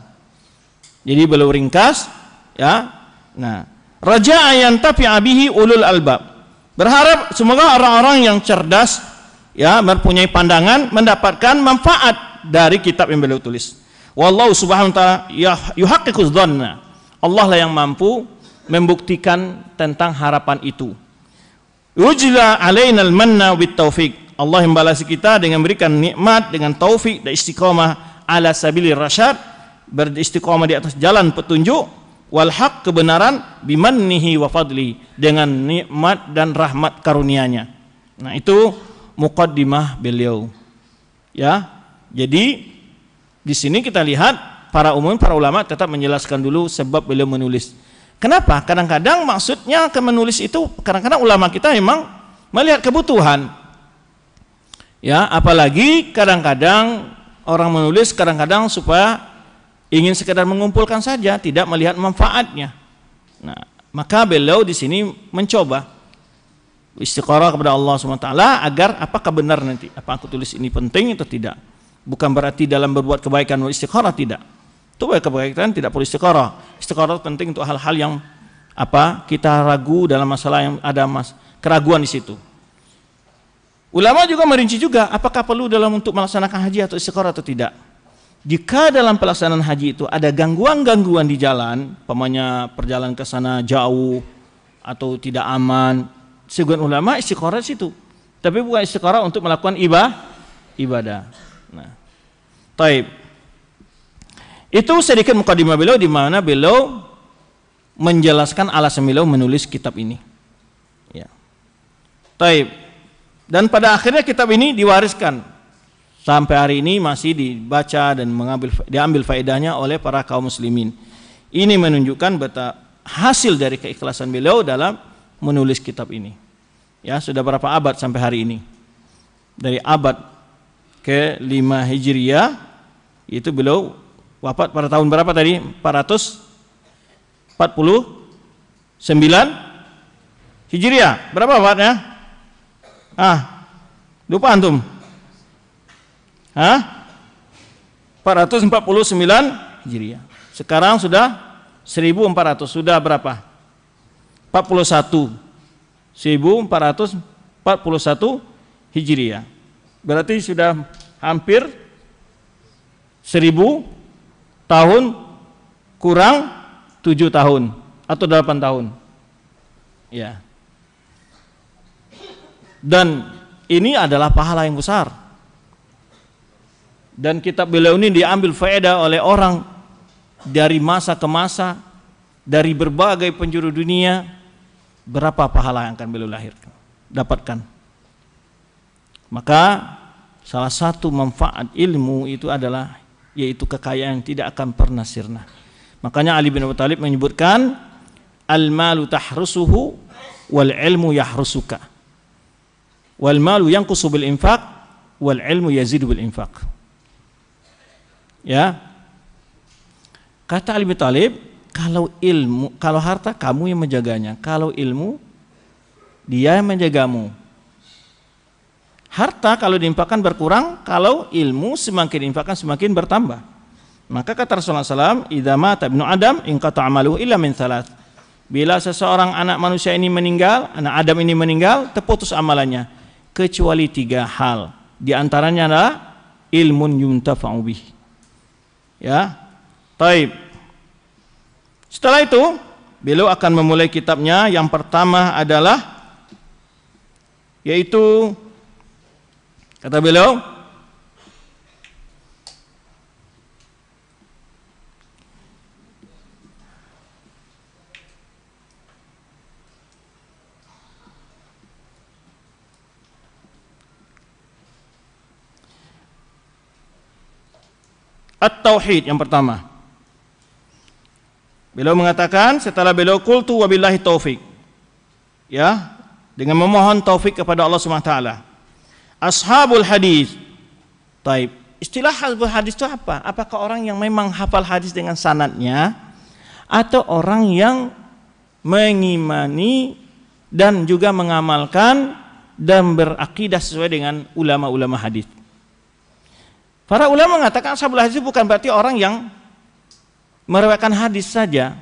Jadi beliau ringkas ya. Nah, raja yang tapi abihi ulul albab. Berharap semoga orang-orang yang cerdas ya mempunyai pandangan mendapatkan manfaat dari kitab yang beliau tulis. Wallahu subhanahu wa ta'ala yuhaqqiquz dhanna. Allah lah yang mampu membuktikan tentang harapan itu. Ujla alaina al-manna wit taufiq. Allah membalasi kita dengan memberikan nikmat dengan taufik dan istiqomah ala sabili rasyad beristiqomah di atas jalan petunjuk wal haq kebenaran bimannihi wa fadli dengan nikmat dan rahmat karunianya. Nah, itu muqaddimah beliau. Ya. Jadi di sini kita lihat para umum para ulama tetap menjelaskan dulu sebab beliau menulis. Kenapa? Kadang-kadang maksudnya ke menulis itu kadang-kadang ulama kita memang melihat kebutuhan. Ya, apalagi kadang-kadang orang menulis kadang-kadang supaya ingin sekedar mengumpulkan saja, tidak melihat manfaatnya. Nah, maka beliau di sini mencoba istiqorah kepada Allah SWT agar apakah benar nanti apa aku tulis ini penting atau tidak bukan berarti dalam berbuat kebaikan istiqorah tidak itu kebaikan tidak perlu istiqorah istiqorah penting untuk hal-hal yang apa kita ragu dalam masalah yang ada mas keraguan di situ Ulama juga merinci juga apakah perlu dalam untuk melaksanakan haji atau istiqor atau tidak. Jika dalam pelaksanaan haji itu ada gangguan-gangguan di jalan, pemanya perjalanan ke sana jauh atau tidak aman, sebagian ulama istiqorah situ. Tapi bukan istiqorah untuk melakukan ibadah ibadah. Nah. Taib. Itu sedikit mukadimah beliau di mana beliau menjelaskan alasan beliau menulis kitab ini. Ya. Taib. Dan pada akhirnya kitab ini diwariskan sampai hari ini masih dibaca dan mengambil diambil faedahnya oleh para kaum muslimin. Ini menunjukkan betapa hasil dari keikhlasan beliau dalam menulis kitab ini. Ya, sudah berapa abad sampai hari ini? Dari abad ke-5 Hijriah itu beliau wafat pada tahun berapa tadi? 449 Hijriah. Berapa wafatnya? Ah, lupa antum. Hah? 449 Hijriah. Sekarang sudah 1400, sudah berapa? 41. 1441 Hijriah. Berarti sudah hampir 1000 tahun kurang 7 tahun atau 8 tahun. Ya. Dan ini adalah pahala yang besar. Dan kitab beliau ini diambil faedah oleh orang dari masa ke masa, dari berbagai penjuru dunia, berapa pahala yang akan beliau lahirkan, dapatkan. Maka salah satu manfaat ilmu itu adalah yaitu kekayaan yang tidak akan pernah sirna. Makanya Ali bin Abi Thalib menyebutkan al-malu tahrusuhu wal ilmu yahrusuka wal malu yang kusubil infak wal ilmu yazidu bil ya kata Ali bin Talib kalau ilmu kalau harta kamu yang menjaganya kalau ilmu dia yang menjagamu harta kalau diinfakkan berkurang kalau ilmu semakin diinfakkan semakin bertambah maka kata Rasulullah SAW idza tabnu adam inqata amalu illa min thalath bila seseorang anak manusia ini meninggal anak Adam ini meninggal terputus amalannya kecuali tiga hal. Di antaranya adalah ilmun yuntafa'u bih. Ya. Taib. Setelah itu, beliau akan memulai kitabnya. Yang pertama adalah yaitu kata beliau at-tauhid yang pertama. Beliau mengatakan setelah beliau qultu wabillahi taufik. Ya, dengan memohon taufik kepada Allah Subhanahu wa taala. Ashabul hadis. Taib. Istilah ashabul hadis itu apa? Apakah orang yang memang hafal hadis dengan sanatnya atau orang yang mengimani dan juga mengamalkan dan berakidah sesuai dengan ulama-ulama hadis. Para ulama mengatakan ashabul hadis bukan berarti orang yang merewakan hadis saja.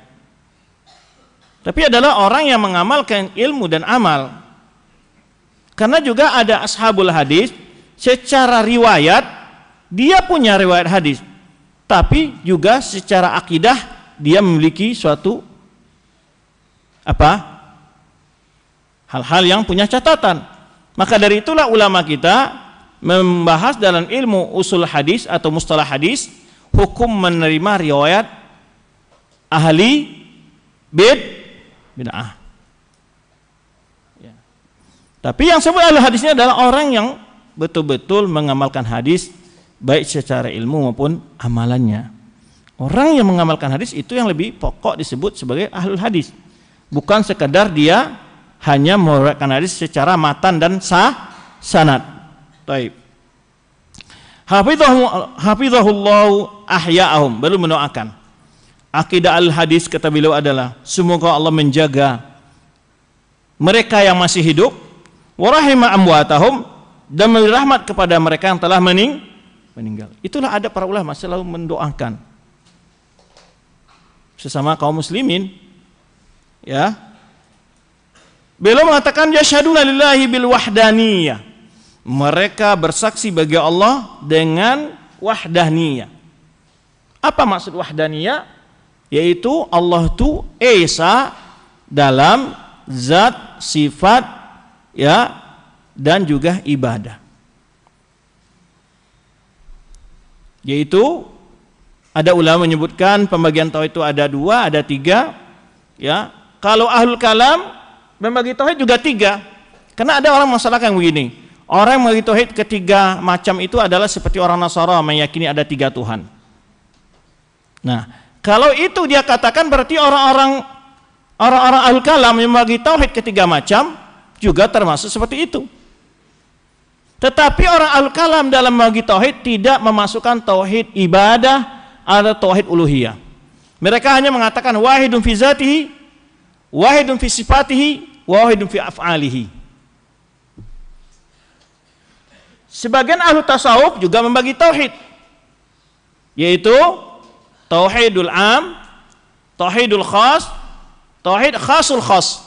Tapi adalah orang yang mengamalkan ilmu dan amal. Karena juga ada ashabul hadis secara riwayat dia punya riwayat hadis. Tapi juga secara akidah dia memiliki suatu apa? hal-hal yang punya catatan. Maka dari itulah ulama kita membahas dalam ilmu usul hadis atau mustalah hadis hukum menerima riwayat ahli bid bid'ah. Ya. Tapi yang sebut ahli hadisnya adalah orang yang betul-betul mengamalkan hadis baik secara ilmu maupun amalannya. Orang yang mengamalkan hadis itu yang lebih pokok disebut sebagai ahlul hadis. Bukan sekedar dia hanya meriwayatkan hadis secara matan dan sah sanad. Taib. Hafizahullah ahya'ahum baru mendoakan. Akidah al-hadis kata beliau adalah semoga Allah menjaga mereka yang masih hidup warahima amwatahum dan memberi rahmat kepada mereka yang telah mening meninggal. Itulah ada para ulama selalu mendoakan sesama kaum muslimin ya Beliau mengatakan yasyhaduna lillahi bil wahdaniyah mereka bersaksi bagi Allah dengan wahdaniyah. Apa maksud wahdaniyah? Yaitu Allah itu Esa dalam zat, sifat, ya dan juga ibadah. Yaitu ada ulama menyebutkan pembagian tauhid itu ada dua, ada tiga. Ya, kalau ahlul kalam membagi tauhid juga tiga. Karena ada orang masyarakat yang begini. Orang yang memiliki tauhid ketiga macam itu adalah seperti orang Nasara meyakini ada tiga Tuhan. Nah, kalau itu dia katakan berarti orang-orang orang-orang al kalam yang memiliki tauhid ketiga macam juga termasuk seperti itu. Tetapi orang al kalam dalam memiliki tauhid tidak memasukkan tauhid ibadah atau tauhid uluhiyah. Mereka hanya mengatakan wahidun fi zatihi, wahidun fi sifatihi, wahidun fi af'alihi. Sebagian ahlu tasawuf juga membagi tauhid yaitu tauhidul am, tauhidul khas, tauhid khasul khas.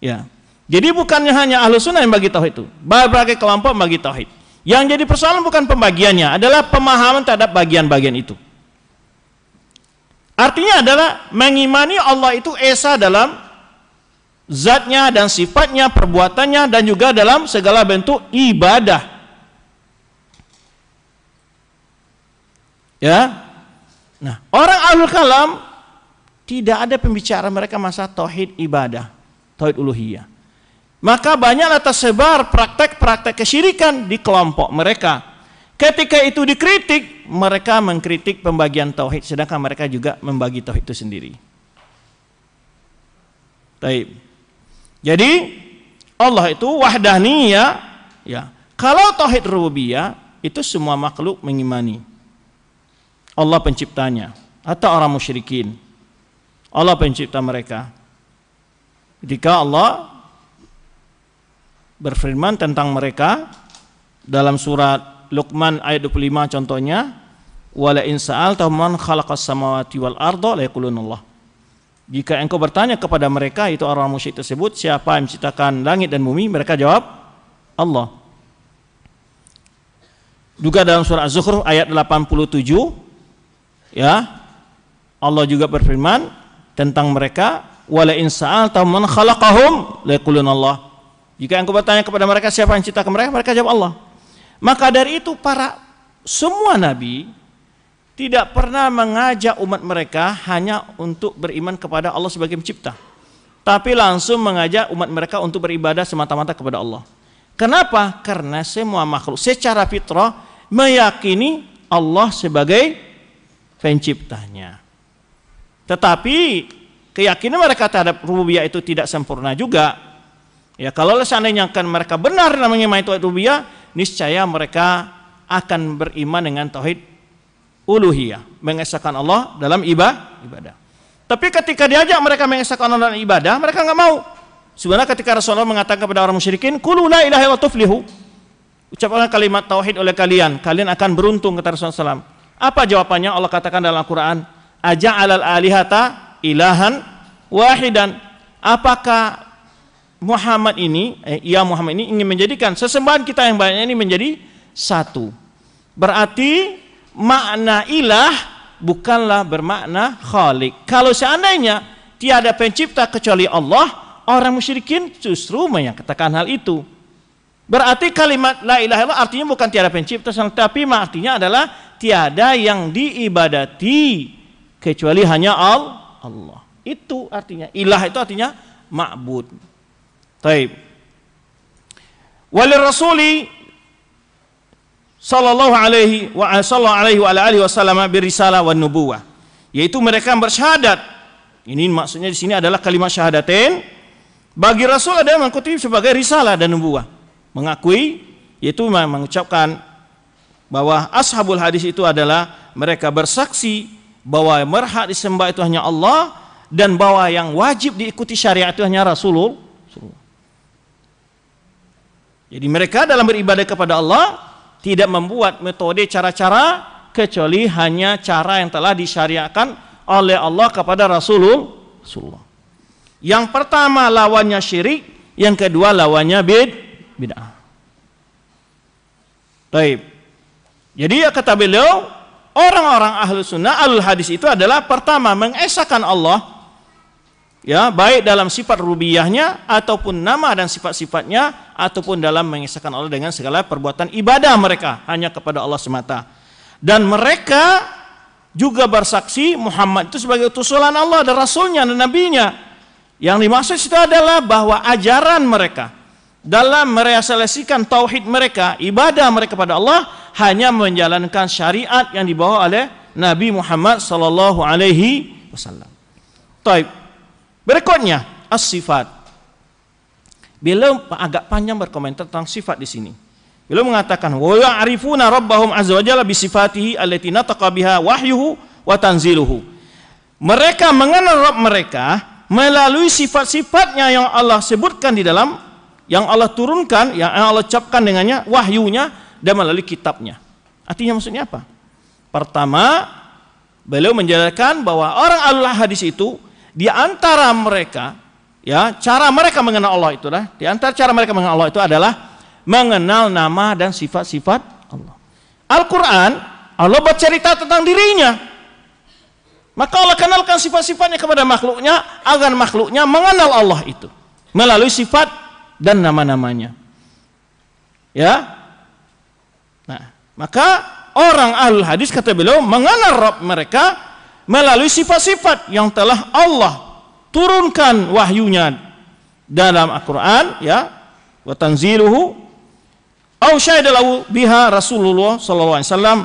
Ya. Jadi bukannya hanya ahlu sunnah yang bagi tauhid itu, berbagai kelompok bagi tauhid. Yang jadi persoalan bukan pembagiannya, adalah pemahaman terhadap bagian-bagian itu. Artinya adalah mengimani Allah itu esa dalam zatnya dan sifatnya, perbuatannya dan juga dalam segala bentuk ibadah. Ya. Nah, orang ahlul kalam tidak ada pembicara mereka masa tauhid ibadah, tauhid uluhiyah. Maka banyaklah tersebar praktek-praktek kesyirikan di kelompok mereka. Ketika itu dikritik, mereka mengkritik pembagian tauhid sedangkan mereka juga membagi tauhid itu sendiri. Baik. Jadi Allah itu wahdaniyah ya. Kalau tauhid rububiyah itu semua makhluk mengimani Allah penciptanya atau orang musyrikin. Allah pencipta mereka. Jika Allah berfirman tentang mereka dalam surat Luqman ayat 25 contohnya, "Wala in sa'altahum man khalaqas samawati wal arda la yaqulunallah." Jika engkau bertanya kepada mereka itu orang musyrik tersebut siapa yang menciptakan langit dan bumi mereka jawab Allah. Juga dalam surah Az-Zukhruf ayat 87 ya Allah juga berfirman tentang mereka wala in sa'alta man khalaqahum Allah. Jika engkau bertanya kepada mereka siapa yang menciptakan mereka mereka jawab Allah. Maka dari itu para semua nabi tidak pernah mengajak umat mereka hanya untuk beriman kepada Allah sebagai pencipta, tapi langsung mengajak umat mereka untuk beribadah semata-mata kepada Allah. Kenapa? Karena semua makhluk secara fitrah meyakini Allah sebagai penciptanya. Tetapi keyakinan mereka terhadap rububiyah itu tidak sempurna juga. Ya, kalau seandainya kan mereka benar namanya mengimani Tuhan niscaya mereka akan beriman dengan tauhid uluhiyah, mengesahkan Allah dalam ibadah. Tapi ketika diajak mereka mengesahkan Allah dalam ibadah, mereka nggak mau. Sebenarnya ketika Rasulullah mengatakan kepada orang musyrikin, "Qulu la ilaha illallah tuflihu." kalimat tauhid oleh kalian, kalian akan beruntung kata Rasulullah SAW. Apa jawabannya? Allah katakan dalam Al-Qur'an, "Aja alihata ilahan wahidan." Apakah Muhammad ini, eh, ya Muhammad ini ingin menjadikan sesembahan kita yang banyak ini menjadi satu. Berarti makna ilah bukanlah bermakna khalik. Kalau seandainya tiada pencipta kecuali Allah, orang musyrikin justru menyatakan hal itu. Berarti kalimat la ilaha illallah artinya bukan tiada pencipta, tapi artinya adalah tiada yang diibadati kecuali hanya Allah. Itu artinya ilah itu artinya ma'bud. Taib. Walil rasuli sallallahu alaihi wa eh, sallallahu alaihi wa alihi wasallam birisalah wan nubuwah yaitu mereka bersyahadat ini maksudnya di sini adalah kalimat syahadatain bagi rasul ada yang mengkutip sebagai risalah dan nubuwah mengakui yaitu mengucapkan bahwa ashabul hadis itu adalah mereka bersaksi bahwa merhak disembah itu hanya Allah dan bahwa yang wajib diikuti syariat itu hanya Rasulullah. Jadi mereka dalam beribadah kepada Allah tidak membuat metode cara-cara kecuali hanya cara yang telah disyariatkan oleh Allah kepada Rasulullah. Yang pertama lawannya syirik, yang kedua lawannya bid bid'ah. Baik. Jadi ya kata beliau, orang-orang ahlu sunnah al hadis itu adalah pertama mengesahkan Allah ya baik dalam sifat rubiyahnya ataupun nama dan sifat-sifatnya ataupun dalam mengisahkan Allah dengan segala perbuatan ibadah mereka hanya kepada Allah semata dan mereka juga bersaksi Muhammad itu sebagai utusan Allah dan rasulnya dan nabinya yang dimaksud itu adalah bahwa ajaran mereka dalam merealisasikan tauhid mereka ibadah mereka kepada Allah hanya menjalankan syariat yang dibawa oleh Nabi Muhammad sallallahu alaihi wasallam. Taib. Berikutnya, as-sifat. Beliau agak panjang berkomentar tentang sifat di sini. Beliau mengatakan, "Wa ya'rifuna rabbahum azza wa bi sifatihi allati nataqa biha wahyuhu wa tanziluhu." Mereka mengenal Rabb mereka melalui sifat-sifatnya yang Allah sebutkan di dalam yang Allah turunkan, yang Allah capkan dengannya, wahyunya dan melalui kitabnya. Artinya maksudnya apa? Pertama, beliau menjelaskan bahwa orang Allah hadis itu di antara mereka ya cara mereka mengenal Allah itulah di antara cara mereka mengenal Allah itu adalah mengenal nama dan sifat-sifat Allah. Al-Qur'an Allah bercerita tentang dirinya. Maka Allah kenalkan sifat-sifatnya kepada makhluknya agar makhluknya mengenal Allah itu melalui sifat dan nama-namanya. Ya. Nah, maka orang ahlul hadis kata beliau mengenal Rabb mereka melalui sifat-sifat yang telah Allah turunkan wahyunya dalam Al-Qur'an ya wa tanziluhu au syaidalahu biha Rasulullah sallallahu alaihi wasallam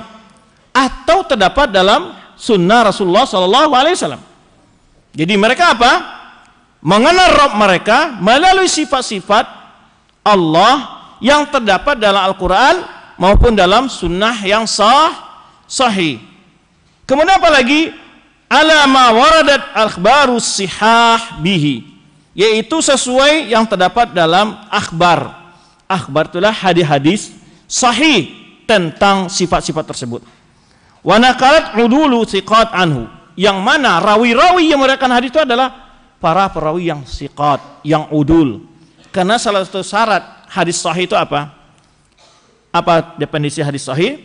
atau terdapat dalam sunnah Rasulullah sallallahu alaihi wasallam. Jadi mereka apa? Mengenal Rob mereka melalui sifat-sifat Allah yang terdapat dalam Al-Quran maupun dalam sunnah yang sah, sahih. Kemudian apa lagi? ala ma waradat akhbarus sihah bihi yaitu sesuai yang terdapat dalam akhbar akhbar itulah hadis-hadis sahih tentang sifat-sifat tersebut wa naqalat udulu siqat anhu yang mana rawi-rawi yang meriwayatkan hadis itu adalah para perawi yang siqat yang udul karena salah satu syarat hadis sahih itu apa apa definisi hadis sahih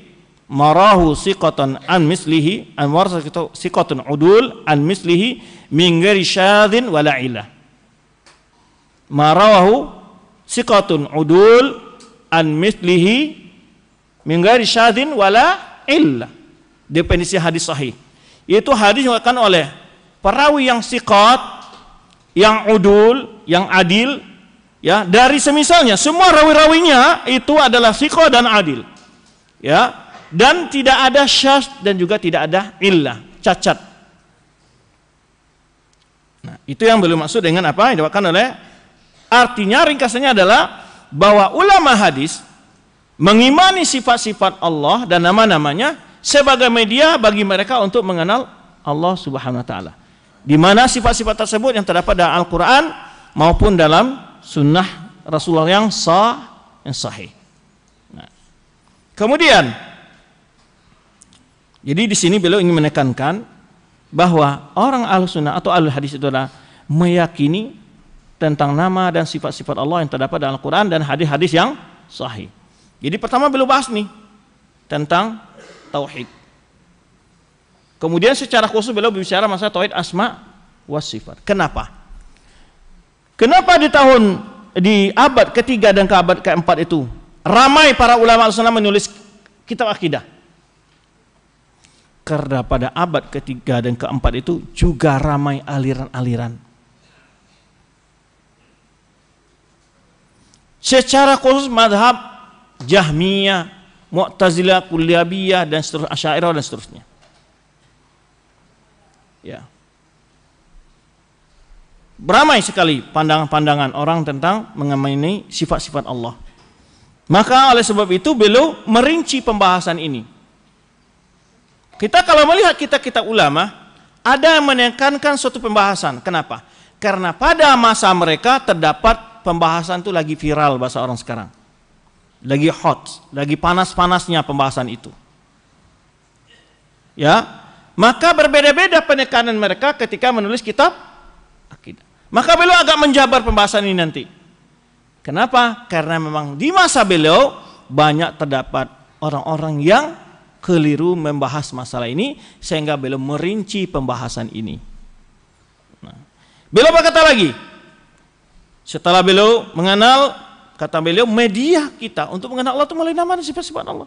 marahu siqatan an mislihi an warasa siqatan udul an mislihi min ghairi syadhin wala illah marahu siqatun udul an mislihi min ghairi syadhin wala illah definisi hadis sahih itu hadis yang akan oleh perawi yang siqat yang udul yang adil ya dari semisalnya semua rawi-rawinya itu adalah siqat dan adil ya dan tidak ada syaz dan juga tidak ada illah, cacat. Nah, itu yang belum maksud dengan apa yang dibawakan oleh artinya ringkasannya adalah bahwa ulama hadis mengimani sifat-sifat Allah dan nama-namanya sebagai media bagi mereka untuk mengenal Allah Subhanahu wa taala. Di mana sifat-sifat tersebut yang terdapat dalam Al-Qur'an maupun dalam sunnah Rasulullah yang sah yang sahih. Nah. Kemudian jadi di sini beliau ingin menekankan bahwa orang al-sunnah atau al-hadis itu adalah meyakini tentang nama dan sifat-sifat Allah yang terdapat dalam Al-Quran dan hadis-hadis yang sahih. Jadi pertama beliau bahas nih tentang tauhid. Kemudian secara khusus beliau berbicara masalah tauhid asma wa sifat. Kenapa? Kenapa di tahun di abad ketiga dan ke abad keempat itu ramai para ulama al-sunnah menulis kitab akidah? karena pada abad ketiga dan keempat itu juga ramai aliran-aliran. Secara khusus madhab Jahmiyah, Mu'tazilah, Kuliabiyah, dan seterusnya, Asyairah dan seterusnya. Ya. Beramai sekali pandangan-pandangan orang tentang mengenai sifat-sifat Allah. Maka oleh sebab itu beliau merinci pembahasan ini. Kita kalau melihat kita-kita ulama, ada yang menekankan suatu pembahasan. Kenapa? Karena pada masa mereka terdapat pembahasan itu lagi viral bahasa orang sekarang. Lagi hot, lagi panas-panasnya pembahasan itu. Ya, maka berbeda-beda penekanan mereka ketika menulis kitab akidah. Maka beliau agak menjabar pembahasan ini nanti. Kenapa? Karena memang di masa beliau banyak terdapat orang-orang yang keliru membahas masalah ini sehingga beliau merinci pembahasan ini. Nah, beliau berkata lagi, setelah beliau mengenal kata beliau media kita untuk mengenal Allah itu melalui nama dan sifat-sifat Allah.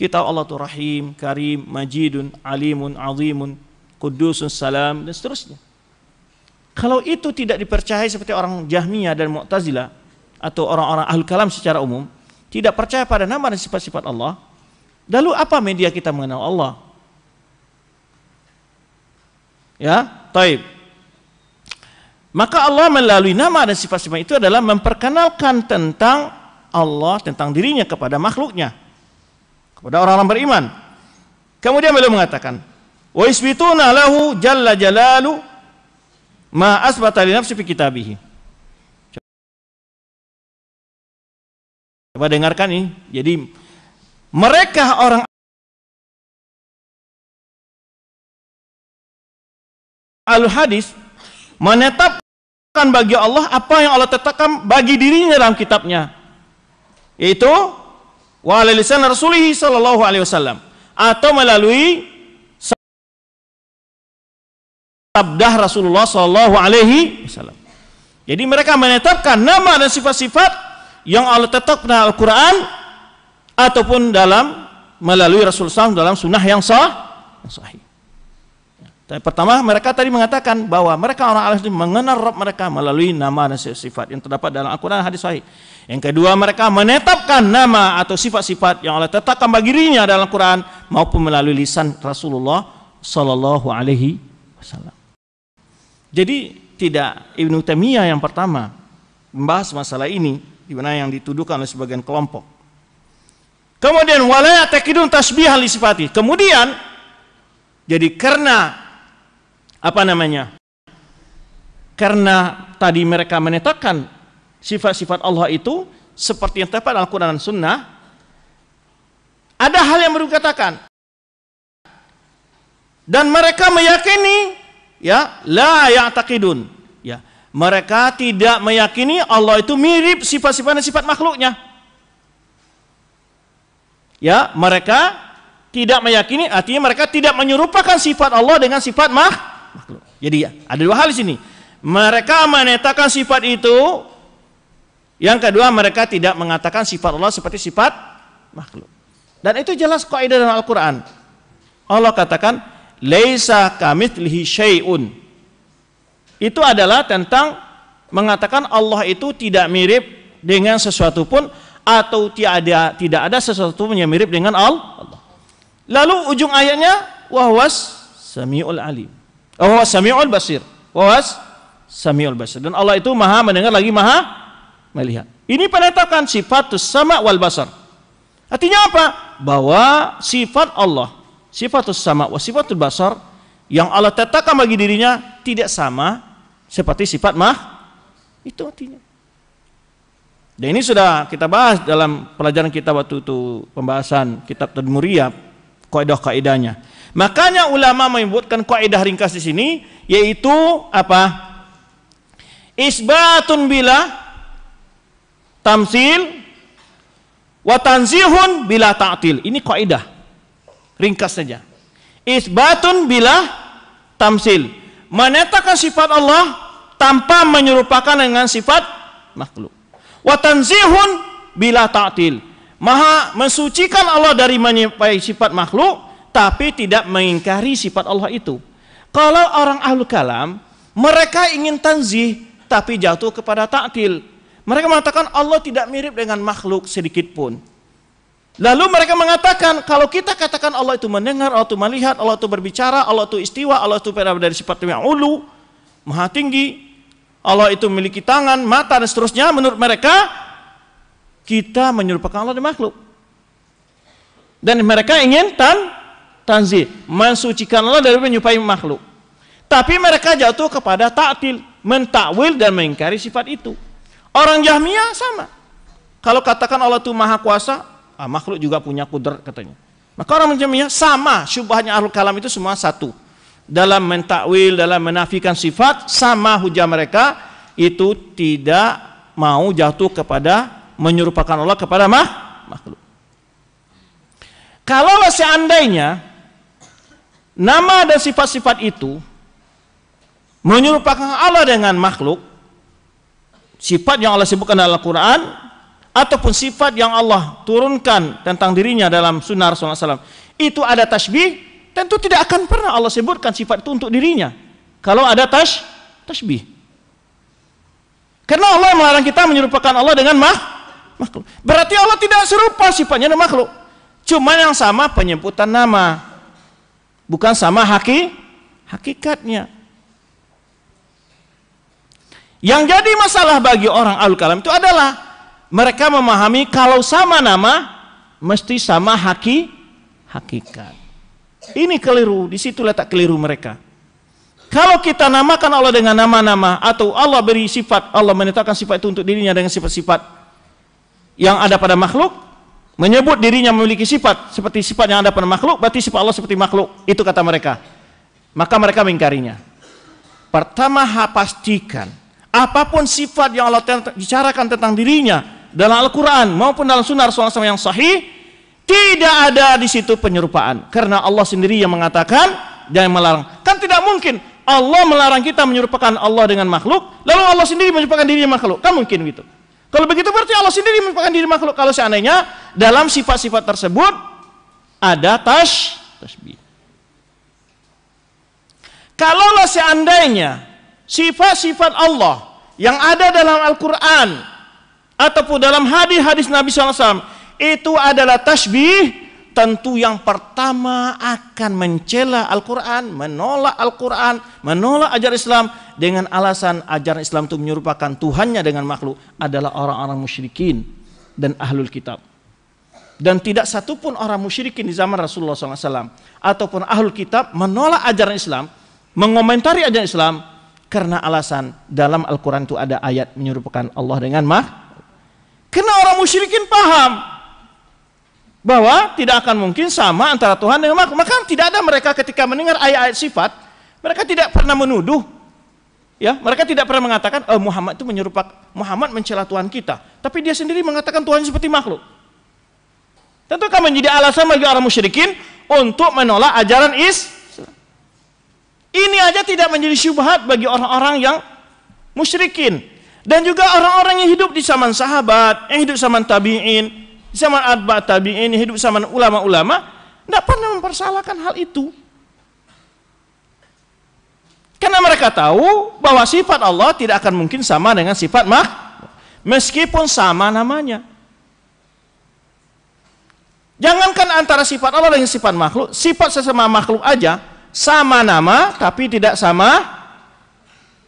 Kita Allah itu Rahim, Karim, Majidun, Alimun, Azimun, Kudusun, Salam dan seterusnya. Kalau itu tidak dipercayai seperti orang Jahmiyah dan Mu'tazilah atau orang-orang Ahlul Kalam secara umum, tidak percaya pada nama dan sifat-sifat Allah, Lalu apa media kita mengenal Allah? Ya, taib. Maka Allah melalui nama dan sifat-sifat itu adalah memperkenalkan tentang Allah, tentang dirinya kepada makhluknya. Kepada orang-orang beriman. Kemudian beliau mengatakan, "Wa isbituna lahu jalla jalalu ma asbata li nafsi fi kitabihi." Coba dengarkan ini. Jadi mereka orang al hadis menetapkan bagi Allah apa yang Allah tetapkan bagi dirinya dalam kitabnya yaitu walalisan rasulih sallallahu alaihi wasallam atau melalui sabdah Rasulullah sallallahu alaihi wasallam jadi mereka menetapkan nama dan sifat-sifat yang Allah tetapkan dalam Al-Quran ataupun dalam melalui Rasul SAW dalam sunnah yang sah yang sahih. Ya. Tapi pertama mereka tadi mengatakan bahwa mereka orang Al Ahlussunnah mengenal Rabb mereka melalui nama dan sifat yang terdapat dalam Al-Qur'an hadis sahih. Yang kedua mereka menetapkan nama atau sifat-sifat yang Allah tetapkan bagi dirinya dalam Al-Qur'an maupun melalui lisan Rasulullah sallallahu alaihi wasallam. Jadi tidak Ibnu Taimiyah yang pertama membahas masalah ini di mana yang dituduhkan oleh sebagian kelompok Kemudian walaya takidun tasbihan sifati. Kemudian jadi karena apa namanya? Karena tadi mereka menetapkan sifat-sifat Allah itu seperti yang terdapat Al-Quran dan Sunnah, ada hal yang perlu katakan. Dan mereka meyakini, ya, la ya Ya, mereka tidak meyakini Allah itu mirip sifat sifat dan sifat makhluknya ya mereka tidak meyakini artinya mereka tidak menyerupakan sifat Allah dengan sifat makhluk. Jadi ya, ada dua hal di sini. Mereka menetakan sifat itu. Yang kedua mereka tidak mengatakan sifat Allah seperti sifat makhluk. Dan itu jelas kaidah dalam Al-Qur'an. Allah katakan laisa kamitslihi syai'un. Itu adalah tentang mengatakan Allah itu tidak mirip dengan sesuatu pun atau tiada tidak ada sesuatu yang mirip dengan Allah. Lalu ujung ayatnya wahwas samiul alim. Wahwas samiul basir. Wahwas samiul basir. Dan Allah itu maha mendengar lagi maha melihat. Ini penetapan sifat sama wal basar. Artinya apa? Bahwa sifat Allah, sifat sama wa sifat basar yang Allah tetapkan bagi dirinya tidak sama seperti sifat mah itu artinya dan ini sudah kita bahas dalam pelajaran kita waktu itu pembahasan kitab Tadmuriyah kaidah-kaidahnya. Makanya ulama menyebutkan kaidah ringkas di sini yaitu apa? Isbatun bila tamsil wa tanzihun bila ta'til. Ini kaidah. Ringkas saja. Isbatun bila tamsil. Menetapkan sifat Allah tanpa menyerupakan dengan sifat makhluk. Watanzihun bila taktil, Maha mensucikan Allah dari menyimpai sifat makhluk tapi tidak mengingkari sifat Allah itu. Kalau orang ahlul kalam, mereka ingin tanzih tapi jatuh kepada taktil. Mereka mengatakan Allah tidak mirip dengan makhluk sedikit pun. Lalu mereka mengatakan kalau kita katakan Allah itu mendengar, Allah itu melihat, Allah itu berbicara, Allah itu istiwa, Allah itu berada dari sifat yang ulu, maha tinggi, Allah itu memiliki tangan, mata dan seterusnya menurut mereka kita menyerupakan Allah di makhluk. Dan mereka ingin tan tanzih, mensucikan Allah dari menyupai makhluk. Tapi mereka jatuh kepada taktil, mentakwil dan mengingkari sifat itu. Orang Jahmiyah sama. Kalau katakan Allah itu maha kuasa, ah, makhluk juga punya kudrat katanya. Maka orang Jahmiyah sama, syubahnya Ahlul Kalam itu semua satu dalam mentakwil, dalam menafikan sifat sama hujah mereka itu tidak mau jatuh kepada menyerupakan Allah kepada mah, makhluk. Kalau seandainya nama dan sifat-sifat itu menyerupakan Allah dengan makhluk, sifat yang Allah sebutkan dalam Al-Quran ataupun sifat yang Allah turunkan tentang dirinya dalam sunnah Rasulullah SAW itu ada tasbih Tentu tidak akan pernah Allah sebutkan sifat itu untuk dirinya. Kalau ada tas, tasbih. Karena Allah melarang kita menyerupakan Allah dengan makhluk. Berarti Allah tidak serupa sifatnya dengan makhluk. Cuma yang sama penyebutan nama. Bukan sama haki, hakikatnya. Yang jadi masalah bagi orang al kalam itu adalah mereka memahami kalau sama nama mesti sama haki hakikat. Ini keliru, di situ letak keliru mereka. Kalau kita namakan Allah dengan nama-nama atau Allah beri sifat, Allah menetapkan sifat itu untuk dirinya dengan sifat-sifat yang ada pada makhluk, menyebut dirinya memiliki sifat seperti sifat yang ada pada makhluk, berarti sifat Allah seperti makhluk. Itu kata mereka. Maka mereka mengingkarinya. Pertama, pastikan apapun sifat yang Allah bicarakan tentang dirinya dalam Al-Quran maupun dalam sunnah Rasulullah SAW yang sahih tidak ada di situ penyerupaan karena Allah sendiri yang mengatakan yang melarang. Kan tidak mungkin Allah melarang kita menyerupakan Allah dengan makhluk, lalu Allah sendiri menyerupakan diri makhluk. Kan mungkin gitu. Kalau begitu berarti Allah sendiri menyerupakan diri makhluk kalau seandainya dalam sifat-sifat tersebut ada tas tasbih. Kalaulah seandainya sifat-sifat Allah yang ada dalam Al-Quran ataupun dalam hadis-hadis Nabi SAW itu adalah tasbih tentu yang pertama akan mencela Al-Quran, menolak Al-Quran, menolak ajar Islam dengan alasan ajaran Islam itu menyerupakan Tuhannya dengan makhluk adalah orang-orang musyrikin dan ahlul kitab. Dan tidak satupun orang musyrikin di zaman Rasulullah SAW ataupun ahlul kitab menolak ajaran Islam, mengomentari ajaran Islam karena alasan dalam Al-Quran itu ada ayat menyerupakan Allah dengan makhluk. Karena orang musyrikin paham bahwa tidak akan mungkin sama antara Tuhan dengan makhluk. Maka tidak ada mereka ketika mendengar ayat-ayat sifat, mereka tidak pernah menuduh. Ya, mereka tidak pernah mengatakan, "Oh, Muhammad itu menyerupak Muhammad mencela Tuhan kita." Tapi dia sendiri mengatakan Tuhan seperti makhluk. Tentu akan menjadi alasan bagi orang musyrikin untuk menolak ajaran is. Ini aja tidak menjadi syubhat bagi orang-orang yang musyrikin dan juga orang-orang yang hidup di zaman sahabat, yang hidup zaman tabi'in, zaman atba tabi'in hidup zaman ulama-ulama tidak pernah mempersalahkan hal itu karena mereka tahu bahwa sifat Allah tidak akan mungkin sama dengan sifat mah meskipun sama namanya jangankan antara sifat Allah dengan sifat makhluk sifat sesama makhluk aja sama nama tapi tidak sama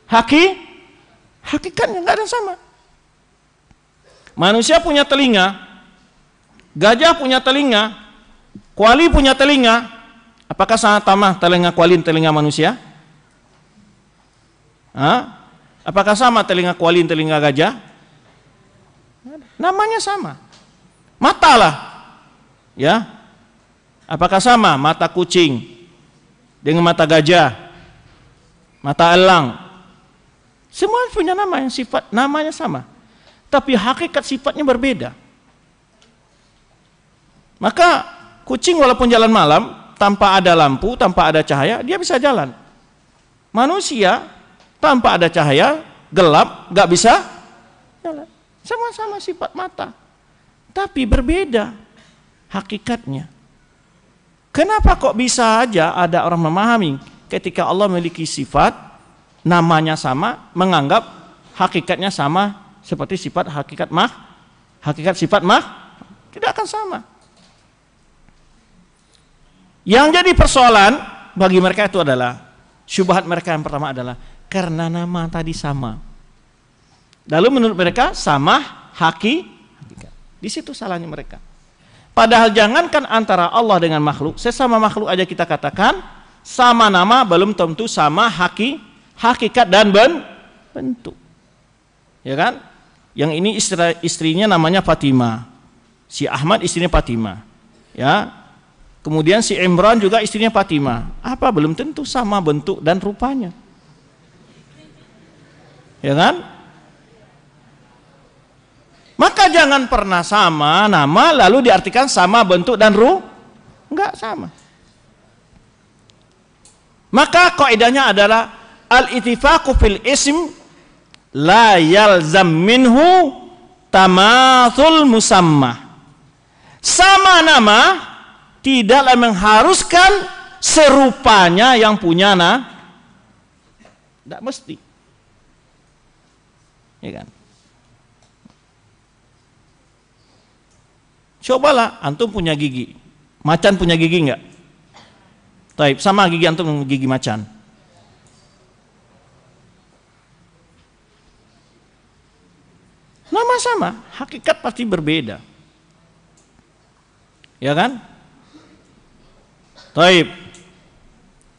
haki hakikatnya nggak ada sama manusia punya telinga Gajah punya telinga, kuali punya telinga. Apakah sangat sama telinga kuali dan telinga manusia? Hah? Apakah sama telinga kuali dan telinga gajah? Namanya sama. Mata lah. Ya. Apakah sama mata kucing dengan mata gajah? Mata elang. Semua punya nama yang sifat namanya sama. Tapi hakikat sifatnya berbeda. Maka kucing walaupun jalan malam tanpa ada lampu, tanpa ada cahaya, dia bisa jalan. Manusia tanpa ada cahaya, gelap, nggak bisa jalan. Sama-sama sifat mata. Tapi berbeda hakikatnya. Kenapa kok bisa aja ada orang memahami ketika Allah memiliki sifat namanya sama menganggap hakikatnya sama seperti sifat hakikat mah hakikat sifat mah tidak akan sama yang jadi persoalan bagi mereka itu adalah syubhat mereka yang pertama adalah karena nama tadi sama. Lalu menurut mereka sama haki Di situ salahnya mereka. Padahal jangankan antara Allah dengan makhluk, sesama makhluk aja kita katakan sama nama belum tentu sama haki hakikat dan ben, bentuk. Ya kan? Yang ini istri, istrinya namanya Fatima. Si Ahmad istrinya Fatima. Ya, Kemudian si Imran juga istrinya Fatimah. Apa belum tentu sama bentuk dan rupanya. Ya kan? Maka jangan pernah sama nama lalu diartikan sama bentuk dan ruh. Enggak sama. Maka kaidahnya adalah al-ittifaqu fil ism la yalzam minhu tamathul musamma. Sama nama tidaklah mengharuskan serupanya yang punya nah tidak mesti ya kan cobalah antum punya gigi macan punya gigi enggak Taip, sama gigi antum gigi macan nama sama hakikat pasti berbeda ya kan Taib.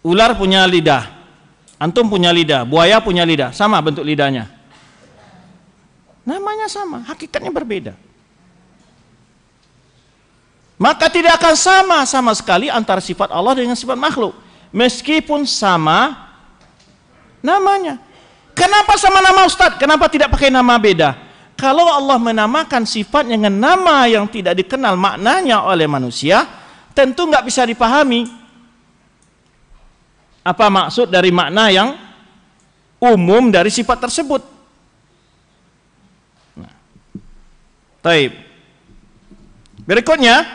Ular punya lidah. Antum punya lidah, buaya punya lidah, sama bentuk lidahnya. Namanya sama, hakikatnya berbeda. Maka tidak akan sama sama sekali antara sifat Allah dengan sifat makhluk. Meskipun sama namanya. Kenapa sama nama Ustadz? Kenapa tidak pakai nama beda? Kalau Allah menamakan sifat dengan nama yang tidak dikenal maknanya oleh manusia, tentu nggak bisa dipahami apa maksud dari makna yang umum dari sifat tersebut. Nah. Taib. Berikutnya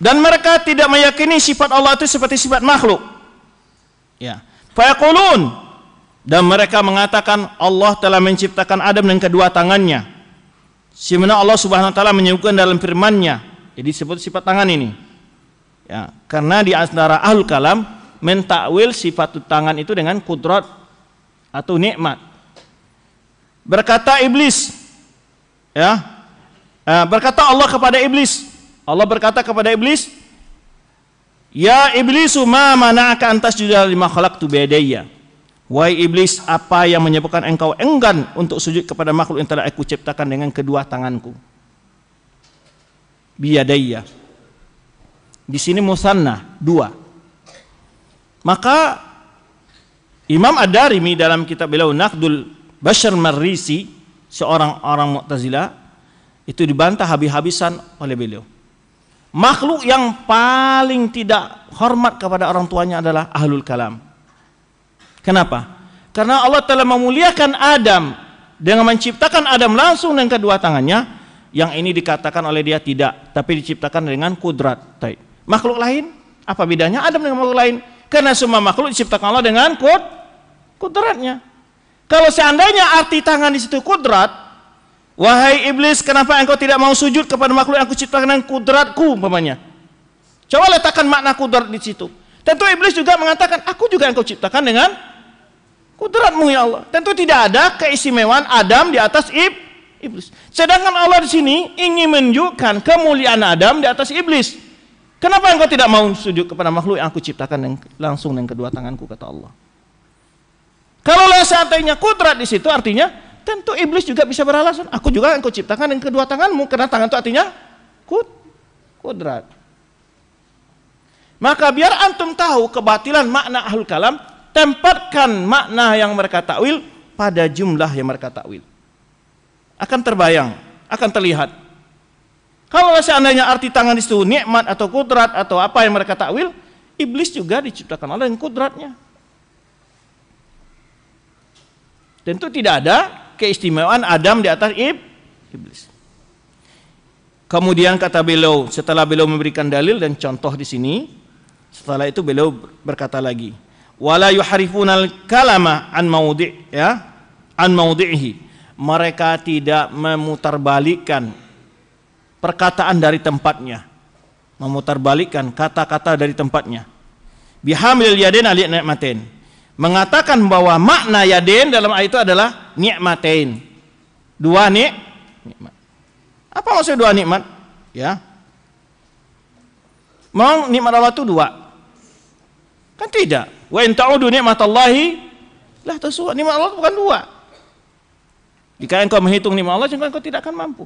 dan mereka tidak meyakini sifat Allah itu seperti sifat makhluk. Ya. fayakulun dan mereka mengatakan Allah telah menciptakan Adam dengan kedua tangannya. Sebenarnya Allah Subhanahu wa taala menyebutkan dalam firman-Nya. Jadi ya, sebut sifat tangan ini. Ya, karena di antara ahlul kalam mentakwil sifat tangan itu dengan kudrat atau nikmat. Berkata iblis, ya, ya berkata Allah kepada iblis. Allah berkata kepada iblis, Ya iblis ma mana'aka antas tasjuda lima khalaqtu biyadayya. Wahai iblis, apa yang menyebabkan engkau enggan untuk sujud kepada makhluk yang telah aku ciptakan dengan kedua tanganku? Biadaya. Di sini musanna, dua. Maka Imam Ad-Darimi dalam kitab beliau Naqdul Bashar Marisi seorang orang Mu'tazila itu dibantah habis-habisan oleh beliau. Makhluk yang paling tidak hormat kepada orang tuanya adalah ahlul kalam Kenapa? Karena Allah telah memuliakan Adam dengan menciptakan Adam langsung dengan kedua tangannya yang ini dikatakan oleh dia tidak tapi diciptakan dengan kudrat Taip. makhluk lain apa bedanya Adam dengan makhluk lain karena semua makhluk diciptakan Allah dengan kud kudratnya kalau seandainya arti tangan di situ kudrat wahai iblis kenapa engkau tidak mau sujud kepada makhluk yang aku ciptakan dengan kudratku umpamanya coba letakkan makna kudrat di situ tentu iblis juga mengatakan aku juga engkau ciptakan dengan Kudratmu ya Allah. Tentu tidak ada keistimewaan Adam di atas iblis iblis. Sedangkan Allah di sini ingin menunjukkan kemuliaan Adam di atas iblis. Kenapa engkau tidak mau sujud kepada makhluk yang aku ciptakan yang langsung dengan kedua tanganku kata Allah. Kalau seandainya kudrat di situ artinya tentu iblis juga bisa beralasan. Aku juga engkau ciptakan dengan kedua tanganmu karena tangan itu artinya kud kudrat. Maka biar antum tahu kebatilan makna ahlul kalam tempatkan makna yang mereka takwil pada jumlah yang mereka takwil. Akan terbayang, akan terlihat. Kalau seandainya arti tangan itu nikmat atau kudrat atau apa yang mereka takwil, iblis juga diciptakan oleh kudratnya. Tentu tidak ada keistimewaan Adam di atas ib, iblis. Kemudian kata beliau, setelah beliau memberikan dalil dan contoh di sini, setelah itu beliau berkata lagi, wala al kalama an maudi ya an maudihi mereka tidak memutarbalikkan perkataan dari tempatnya memutarbalikkan kata-kata dari tempatnya bihamil yadin ali nikmatin mengatakan bahwa makna yadin dalam ayat itu adalah nikmatin dua nik nikmat apa maksud dua nikmat ya mau nikmat Allah itu dua Kan tidak. Wa in ta'udu ni'matallahi lah tasua. Nikmat Allah bukan dua. Jika engkau menghitung nikmat Allah, engkau tidak akan mampu.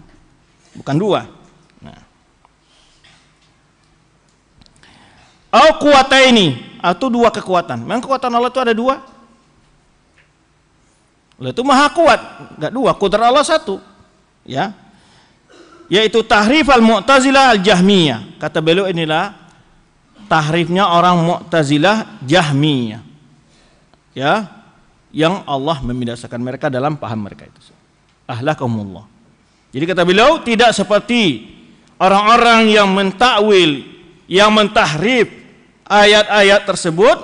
Bukan dua. Nah. Au ini atau dua kekuatan. Memang kekuatan Allah itu ada dua. Allah itu maha kuat, enggak dua. Kudrat Allah satu. Ya. Yaitu tahrif al-mu'tazilah al-jahmiyah. Kata beliau inilah tahrifnya orang Mu'tazilah Jahmiyah. Ya, yang Allah membinasakan mereka dalam paham mereka itu. Ahlakumullah. Jadi kata beliau tidak seperti orang-orang yang mentakwil, yang mentahrif ayat-ayat tersebut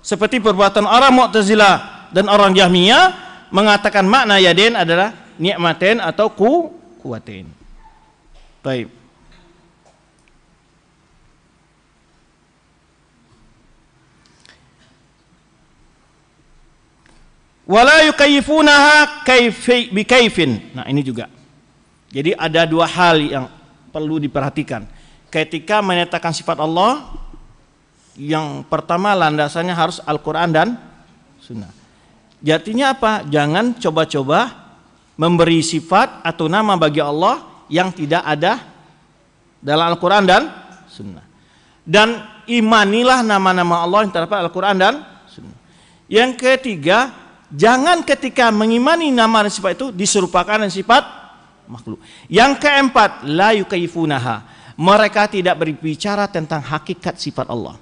seperti perbuatan orang Mu'tazilah dan orang Jahmiyah mengatakan makna yadin adalah nikmatin atau ku kuatin. Baik. wala yukayifunaha kayfi bikayfin. Nah, ini juga. Jadi ada dua hal yang perlu diperhatikan. Ketika menyatakan sifat Allah, yang pertama landasannya harus Al-Qur'an dan sunnah. Jatinya apa? Jangan coba-coba memberi sifat atau nama bagi Allah yang tidak ada dalam Al-Qur'an dan sunnah. Dan imanilah nama-nama Allah yang terdapat Al-Qur'an dan sunnah. Yang ketiga, jangan ketika mengimani nama dan sifat itu diserupakan dengan sifat makhluk. Yang keempat, la yukayifunaha. Mereka tidak berbicara tentang hakikat sifat Allah.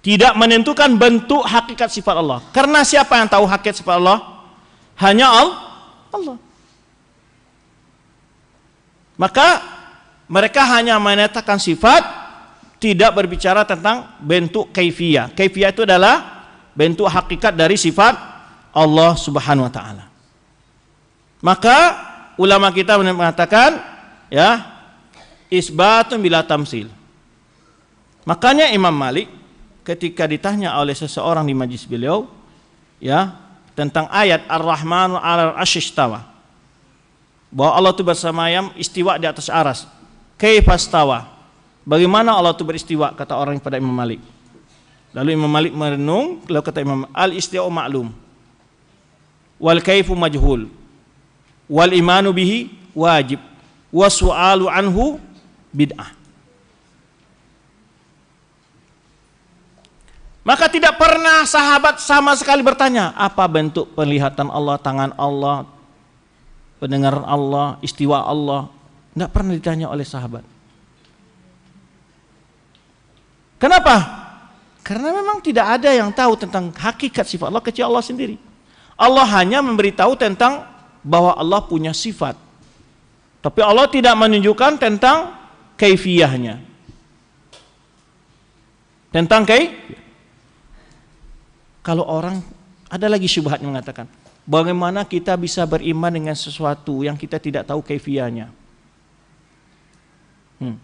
Tidak menentukan bentuk hakikat sifat Allah. Karena siapa yang tahu hakikat sifat Allah? Hanya Allah. Allah. Maka mereka hanya menetapkan sifat tidak berbicara tentang bentuk kaifiyah. Kaifiyah itu adalah bentuk hakikat dari sifat Allah Subhanahu wa taala. Maka ulama kita mengatakan ya isbatun bila tamsil. Makanya Imam Malik ketika ditanya oleh seseorang di majlis beliau ya tentang ayat Ar-Rahman al asyistawa bahwa Allah itu bersama yang istiwa di atas aras kaifastawa Bagaimana Allah itu beristiwa kata orang kepada Imam Malik. Lalu Imam Malik merenung, lalu kata Imam al istiwa maklum. Wal kaifu majhul. Wal imanu bihi wajib. Wasu'alu anhu bid'ah. Maka tidak pernah sahabat sama sekali bertanya apa bentuk penglihatan Allah, tangan Allah, pendengaran Allah, istiwa Allah. Tidak pernah ditanya oleh sahabat. Kenapa? Karena memang tidak ada yang tahu tentang hakikat sifat Allah kecuali Allah sendiri. Allah hanya memberitahu tentang bahwa Allah punya sifat. Tapi Allah tidak menunjukkan tentang kaifiyahnya. Tentang kai? kalau orang ada lagi syubhat yang mengatakan bagaimana kita bisa beriman dengan sesuatu yang kita tidak tahu kaifiahnya. Hmm.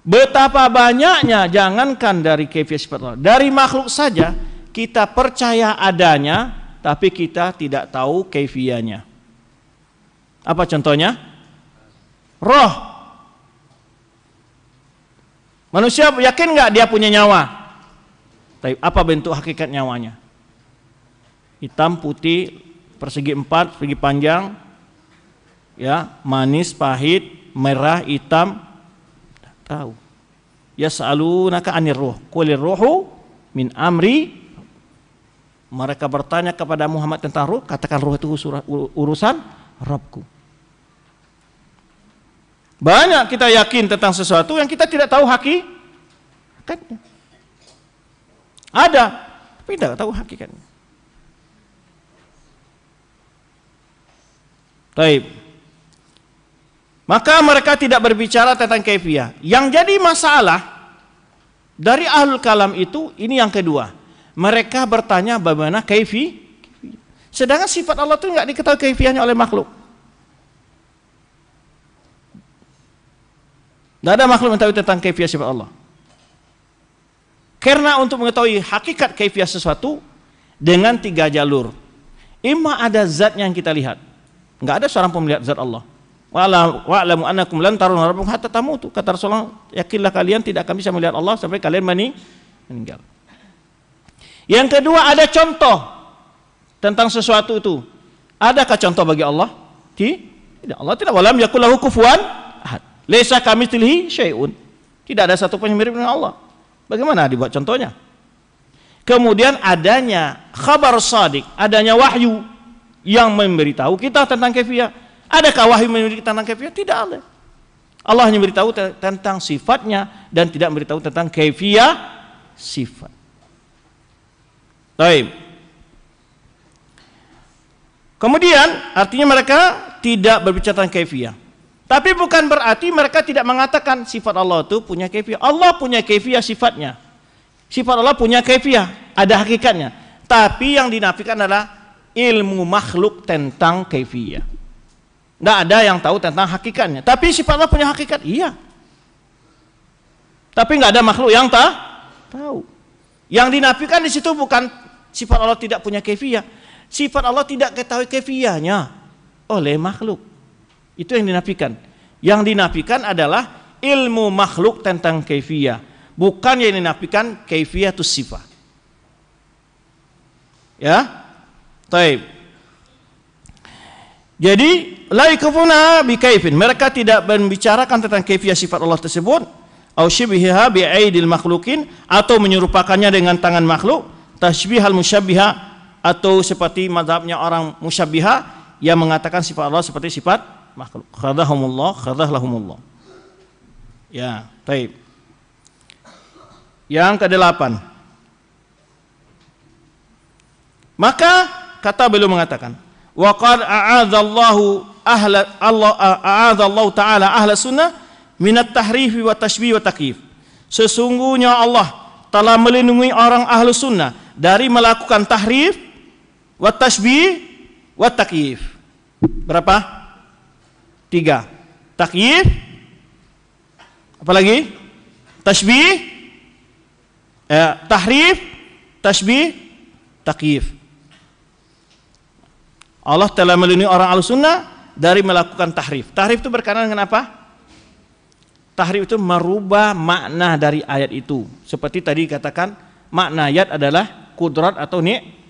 Betapa banyaknya jangankan dari kefir sifat dari makhluk saja kita percaya adanya tapi kita tidak tahu kefianya. Apa contohnya? Roh. Manusia yakin nggak dia punya nyawa? Tapi apa bentuk hakikat nyawanya? Hitam, putih, persegi empat, persegi panjang, ya, manis, pahit, merah, hitam, tahu. Yas'alunaka 'anir ruh. Qulir ruhu min amri mereka bertanya kepada Muhammad tentang ruh, katakan ruh itu urusan Rabbku. Banyak kita yakin tentang sesuatu yang kita tidak tahu hakikatnya. Ada, tapi tidak tahu hakikatnya. Baik. Maka mereka tidak berbicara tentang kefia. Yang jadi masalah dari ahlul kalam itu ini yang kedua. Mereka bertanya bagaimana kaifi. Sedangkan sifat Allah itu nggak diketahui kaifiahnya oleh makhluk. Tidak ada makhluk mengetahui tentang kaifiah sifat Allah. Karena untuk mengetahui hakikat kaifiah sesuatu dengan tiga jalur. Ima ada zat yang kita lihat. Nggak ada seorang pemelihat zat Allah wa'lamu annakum lan taruna rabbakum hatta tamutu kata Rasulullah yakinlah kalian tidak akan bisa melihat Allah sampai kalian mani, meninggal yang kedua ada contoh tentang sesuatu itu adakah contoh bagi Allah tidak Allah tidak walam yakulahu kufuwan ahad kami kamitslihi syai'un tidak ada satu pun yang mirip dengan Allah bagaimana dibuat contohnya kemudian adanya khabar sadik adanya wahyu yang memberitahu kita tentang kefiah Adakah wahyu memiliki tentang kaifiat? Tidak ada. Allah hanya memberitahu tentang sifatnya dan tidak memberitahu tentang kaifiat sifat. Baik. Kemudian artinya mereka tidak berbicara tentang kaifiat. Tapi bukan berarti mereka tidak mengatakan sifat Allah itu punya kaifiah. Allah punya kaifiah sifatnya. Sifat Allah punya kaifiah, ada hakikatnya. Tapi yang dinafikan adalah ilmu makhluk tentang kaifiah. Tidak ada yang tahu tentang hakikatnya. Tapi sifat Allah punya hakikat, iya. Tapi nggak ada makhluk yang tak tahu. Yang dinafikan di situ bukan sifat Allah tidak punya kefiah. Sifat Allah tidak ketahui kefiahnya oleh makhluk. Itu yang dinafikan. Yang dinafikan adalah ilmu makhluk tentang kefiah. Bukan yang dinafikan kefiah itu sifat. Ya, Taib. Jadi laikufuna bikaifin. Mereka tidak membicarakan tentang kaifiah sifat Allah tersebut. Au syibhiha bi'aidil makhlukin atau menyerupakannya dengan tangan makhluk, tasbihal musyabbiha atau seperti mazhabnya orang musyabbiha yang mengatakan sifat Allah seperti sifat makhluk. Khadahumullah, khadahlahumullah. Ya, baik. Yang ke delapan. Maka kata beliau mengatakan, waqad qad a'adzallahu ahla Allah a'adha Allah taala ahla sunnah minat tahrif wa tashbih wa takyif. Sesungguhnya Allah telah melindungi orang ahlu sunnah dari melakukan tahrif wa tashbih wa takyif. Berapa? Tiga. Takyif. Apalagi? Tashbih. Eh, tahrif. Tashbih. Takyif. Allah telah melindungi orang ahlu sunnah dari melakukan tahrif. Tahrif itu berkenaan dengan apa? Tahrif itu merubah makna dari ayat itu. Seperti tadi katakan makna ayat adalah kudrat atau ni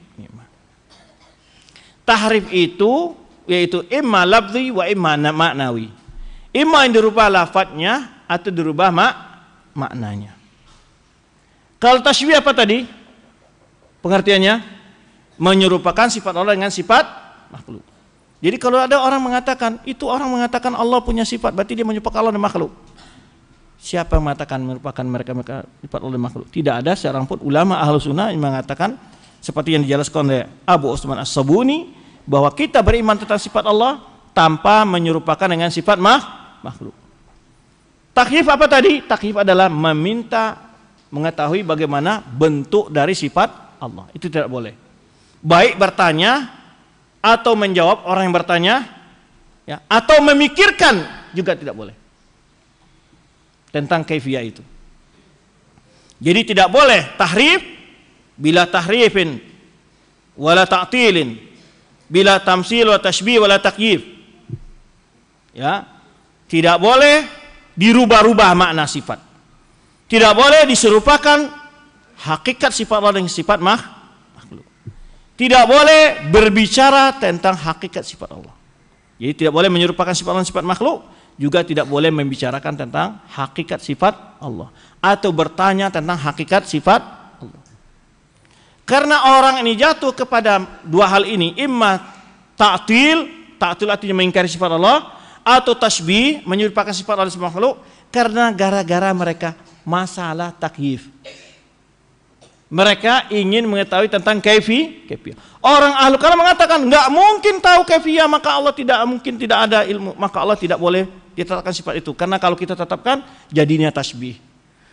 Tahrif itu yaitu imma labdi wa imma maknawi. Imma yang dirubah lafadznya atau dirubah mak maknanya. Kalau tasbih apa tadi? Pengertiannya menyerupakan sifat Allah dengan sifat makhluk. Jadi kalau ada orang mengatakan, itu orang mengatakan Allah punya sifat, berarti dia menyupak Allah dan makhluk. Siapa yang mengatakan merupakan mereka mereka sifat Allah dan makhluk? Tidak ada seorang pun ulama ahlu sunnah yang mengatakan seperti yang dijelaskan oleh Abu Usman As-Sabuni bahwa kita beriman tentang sifat Allah tanpa menyerupakan dengan sifat mah, makhluk. Takhif apa tadi? Takhif adalah meminta mengetahui bagaimana bentuk dari sifat Allah. Itu tidak boleh. Baik bertanya atau menjawab orang yang bertanya ya, atau memikirkan juga tidak boleh tentang kaifiyah itu. Jadi tidak boleh tahrif bila tahrifin wala ta'tilin bila tamsil wa tashbih wala takyif. Ya. Tidak boleh dirubah-rubah makna sifat. Tidak boleh diserupakan hakikat sifat Allah dengan sifat mah tidak boleh berbicara tentang hakikat sifat Allah. Jadi tidak boleh menyerupakan sifat Allah sifat makhluk, juga tidak boleh membicarakan tentang hakikat sifat Allah atau bertanya tentang hakikat sifat Allah. Karena orang ini jatuh kepada dua hal ini, imma ta'til, ta'til artinya mengingkari sifat Allah atau tasbih menyerupakan sifat Allah sifat makhluk karena gara-gara mereka masalah takyif mereka ingin mengetahui tentang kefi, kaifiyah. Orang ahlu kalam mengatakan nggak mungkin tahu kaifiyah maka Allah tidak mungkin tidak ada ilmu maka Allah tidak boleh ditetapkan sifat itu karena kalau kita tetapkan jadinya tasbih.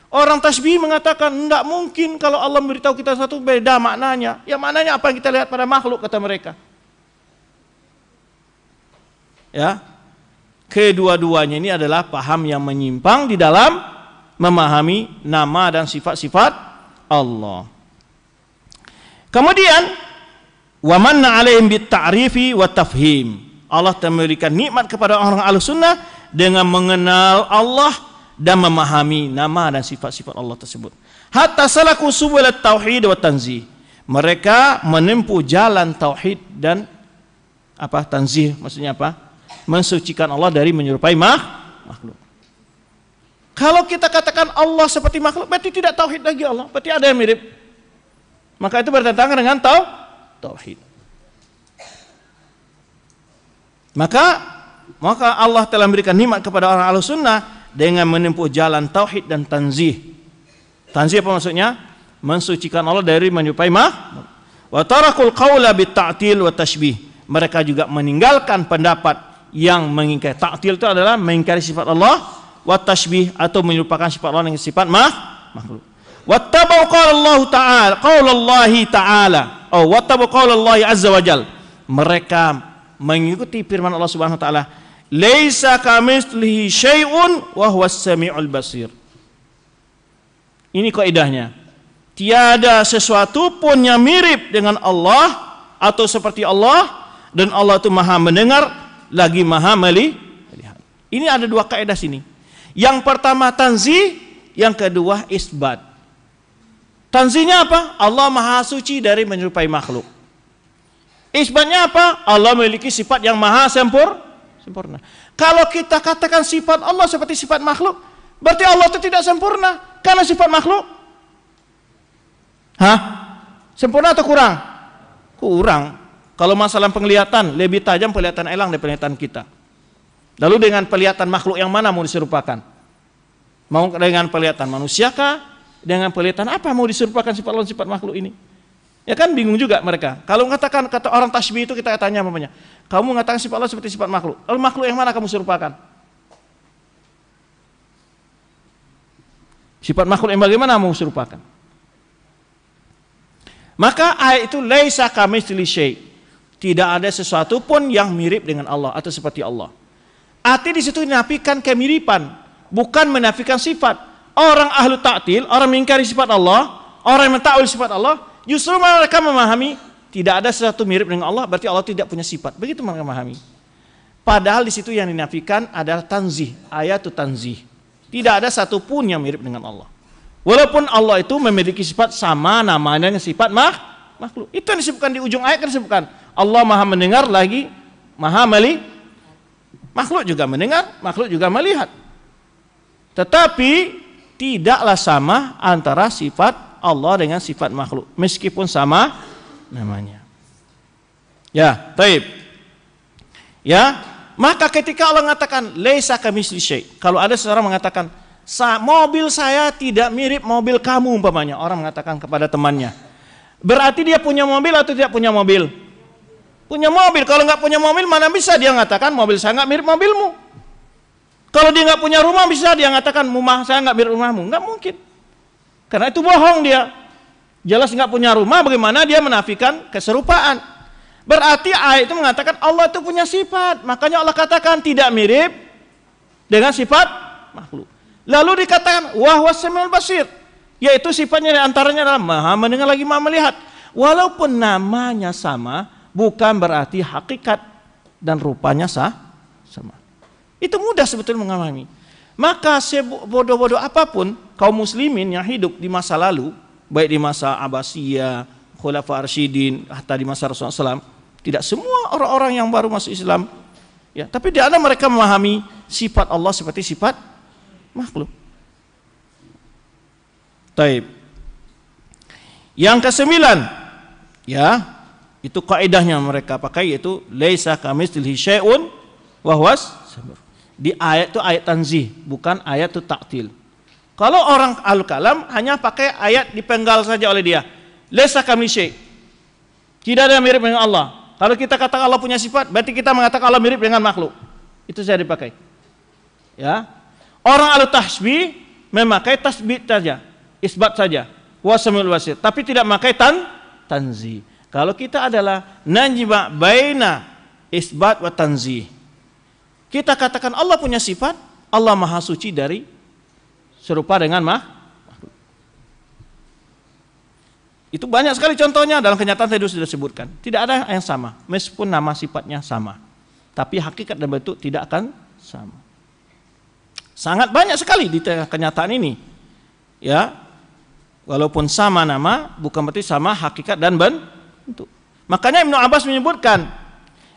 Orang tasbih mengatakan nggak mungkin kalau Allah memberitahu kita satu beda maknanya. Ya maknanya apa yang kita lihat pada makhluk kata mereka. Ya. Kedua-duanya ini adalah paham yang menyimpang di dalam memahami nama dan sifat-sifat Allah. Kemudian wa manna alaihim bitta'rifi wa tafhim. Allah telah memberikan nikmat kepada orang sunnah dengan mengenal Allah dan memahami nama dan sifat-sifat Allah tersebut. Hatta salaku subul tauhid wa tanzih. Mereka menempuh jalan tauhid dan apa tanzih maksudnya apa? Mensucikan Allah dari menyerupai mah, makhluk. Kalau kita katakan Allah seperti makhluk, berarti tidak tauhid lagi Allah, berarti ada yang mirip. Maka itu bertentangan dengan tauhid. Maka maka Allah telah memberikan nikmat kepada orang ahlu sunnah dengan menempuh jalan tauhid dan tanzih. Tanzih apa maksudnya? Mensucikan Allah dari menyupai mah. Wa tarakul qawla bitta'til wa tashbih. Mereka juga meninggalkan pendapat yang mengingkari ta'til itu adalah mengingkari sifat Allah watashbih atau menyerupakan sifat Allah dengan sifat mah, makhluk. Watabu qala Allah Ta'ala, qala Allah Ta'ala. Oh, watabu qala Allah Azza wa Jal. Mereka mengikuti firman Allah Subhanahu wa taala, "Laisa kamitslihi syai'un wa huwas samiul basir." Ini kaidahnya. Tiada sesuatu pun yang mirip dengan Allah atau seperti Allah dan Allah itu Maha mendengar lagi Maha melihat. Ini ada dua kaidah sini. Yang pertama tanzih, yang kedua isbat. Tanzinya apa? Allah maha suci dari menyerupai makhluk. Isbatnya apa? Allah memiliki sifat yang maha sempur, sempurna. Kalau kita katakan sifat Allah seperti sifat makhluk, berarti Allah itu tidak sempurna karena sifat makhluk. Hah? Sempurna atau kurang? Kurang. Kalau masalah penglihatan, lebih tajam penglihatan elang dari penglihatan kita. Lalu dengan perlihatan makhluk yang mana mau diserupakan? Mau dengan perlihatan manusia kah? Dengan perlihatan apa mau diserupakan sifat Allah sifat makhluk ini? Ya kan bingung juga mereka. Kalau mengatakan kata orang tasbih itu kita tanya mamanya, kamu mengatakan sifat Allah seperti sifat makhluk. Lalu makhluk yang mana kamu serupakan? Sifat makhluk yang bagaimana mau serupakan? Maka ayat itu laisa kamitsli syai. Tidak ada sesuatu pun yang mirip dengan Allah atau seperti Allah. Arti di situ dinafikan kemiripan, bukan menafikan sifat. Orang ahlu taktil, orang mengingkari sifat Allah, orang yang mentakwil sifat Allah, justru mereka memahami tidak ada sesuatu mirip dengan Allah, berarti Allah tidak punya sifat. Begitu mereka memahami. Padahal di situ yang dinafikan adalah tanzih, ayat itu tanzih. Tidak ada satupun yang mirip dengan Allah. Walaupun Allah itu memiliki sifat sama namanya dengan sifat makhluk. Itu yang disebutkan di ujung ayat kan disebutkan. Allah maha mendengar lagi, maha meli, Makhluk juga mendengar, makhluk juga melihat. Tetapi tidaklah sama antara sifat Allah dengan sifat makhluk meskipun sama namanya. Ya, taib. Ya, maka ketika Allah mengatakan lesa kami syai. Kalau ada seseorang mengatakan mobil saya tidak mirip mobil kamu umpamanya orang mengatakan kepada temannya. Berarti dia punya mobil atau tidak punya mobil? Punya mobil, kalau nggak punya mobil mana bisa dia mengatakan mobil saya nggak mirip mobilmu. Kalau dia nggak punya rumah bisa dia mengatakan rumah saya nggak mirip rumahmu, nggak mungkin. Karena itu bohong dia. Jelas nggak punya rumah, bagaimana dia menafikan keserupaan? Berarti ayat itu mengatakan Allah itu punya sifat, makanya Allah katakan tidak mirip dengan sifat makhluk. Lalu dikatakan wah semil basir, yaitu sifatnya antaranya adalah maha mendengar lagi maha melihat. Walaupun namanya sama, bukan berarti hakikat dan rupanya sah sama. Itu mudah sebetulnya mengamami. Maka sebodoh-bodoh apapun kaum muslimin yang hidup di masa lalu, baik di masa Abbasiyah, Khulafa Arsyidin, hatta di masa Rasulullah SAW, tidak semua orang-orang yang baru masuk Islam, ya, tapi di mana mereka memahami sifat Allah seperti sifat makhluk. Taib. Yang kesembilan, ya, itu kaidahnya mereka pakai yaitu laisa kamitslihi syai'un wa huwas Di ayat itu ayat tanzih, bukan ayat itu taktil. Kalau orang al-kalam hanya pakai ayat dipenggal saja oleh dia. Laisa kamitslihi Tidak ada yang mirip dengan Allah. Kalau kita katakan Allah punya sifat, berarti kita mengatakan Allah mirip dengan makhluk. Itu saya dipakai. Ya. Orang al-tahsbih memakai tasbih saja, isbat saja, wasmul wasir, tapi tidak memakai tan tanzih. Kalau kita adalah najma baina isbat wa tanzih. Kita katakan Allah punya sifat, Allah maha suci dari serupa dengan mah. Itu banyak sekali contohnya dalam kenyataan tadi sudah sebutkan. Tidak ada yang sama, meskipun nama sifatnya sama. Tapi hakikat dan bentuk tidak akan sama. Sangat banyak sekali di tengah kenyataan ini. Ya, walaupun sama nama bukan berarti sama hakikat dan bentuk tentu. Makanya Ibnu Abbas menyebutkan,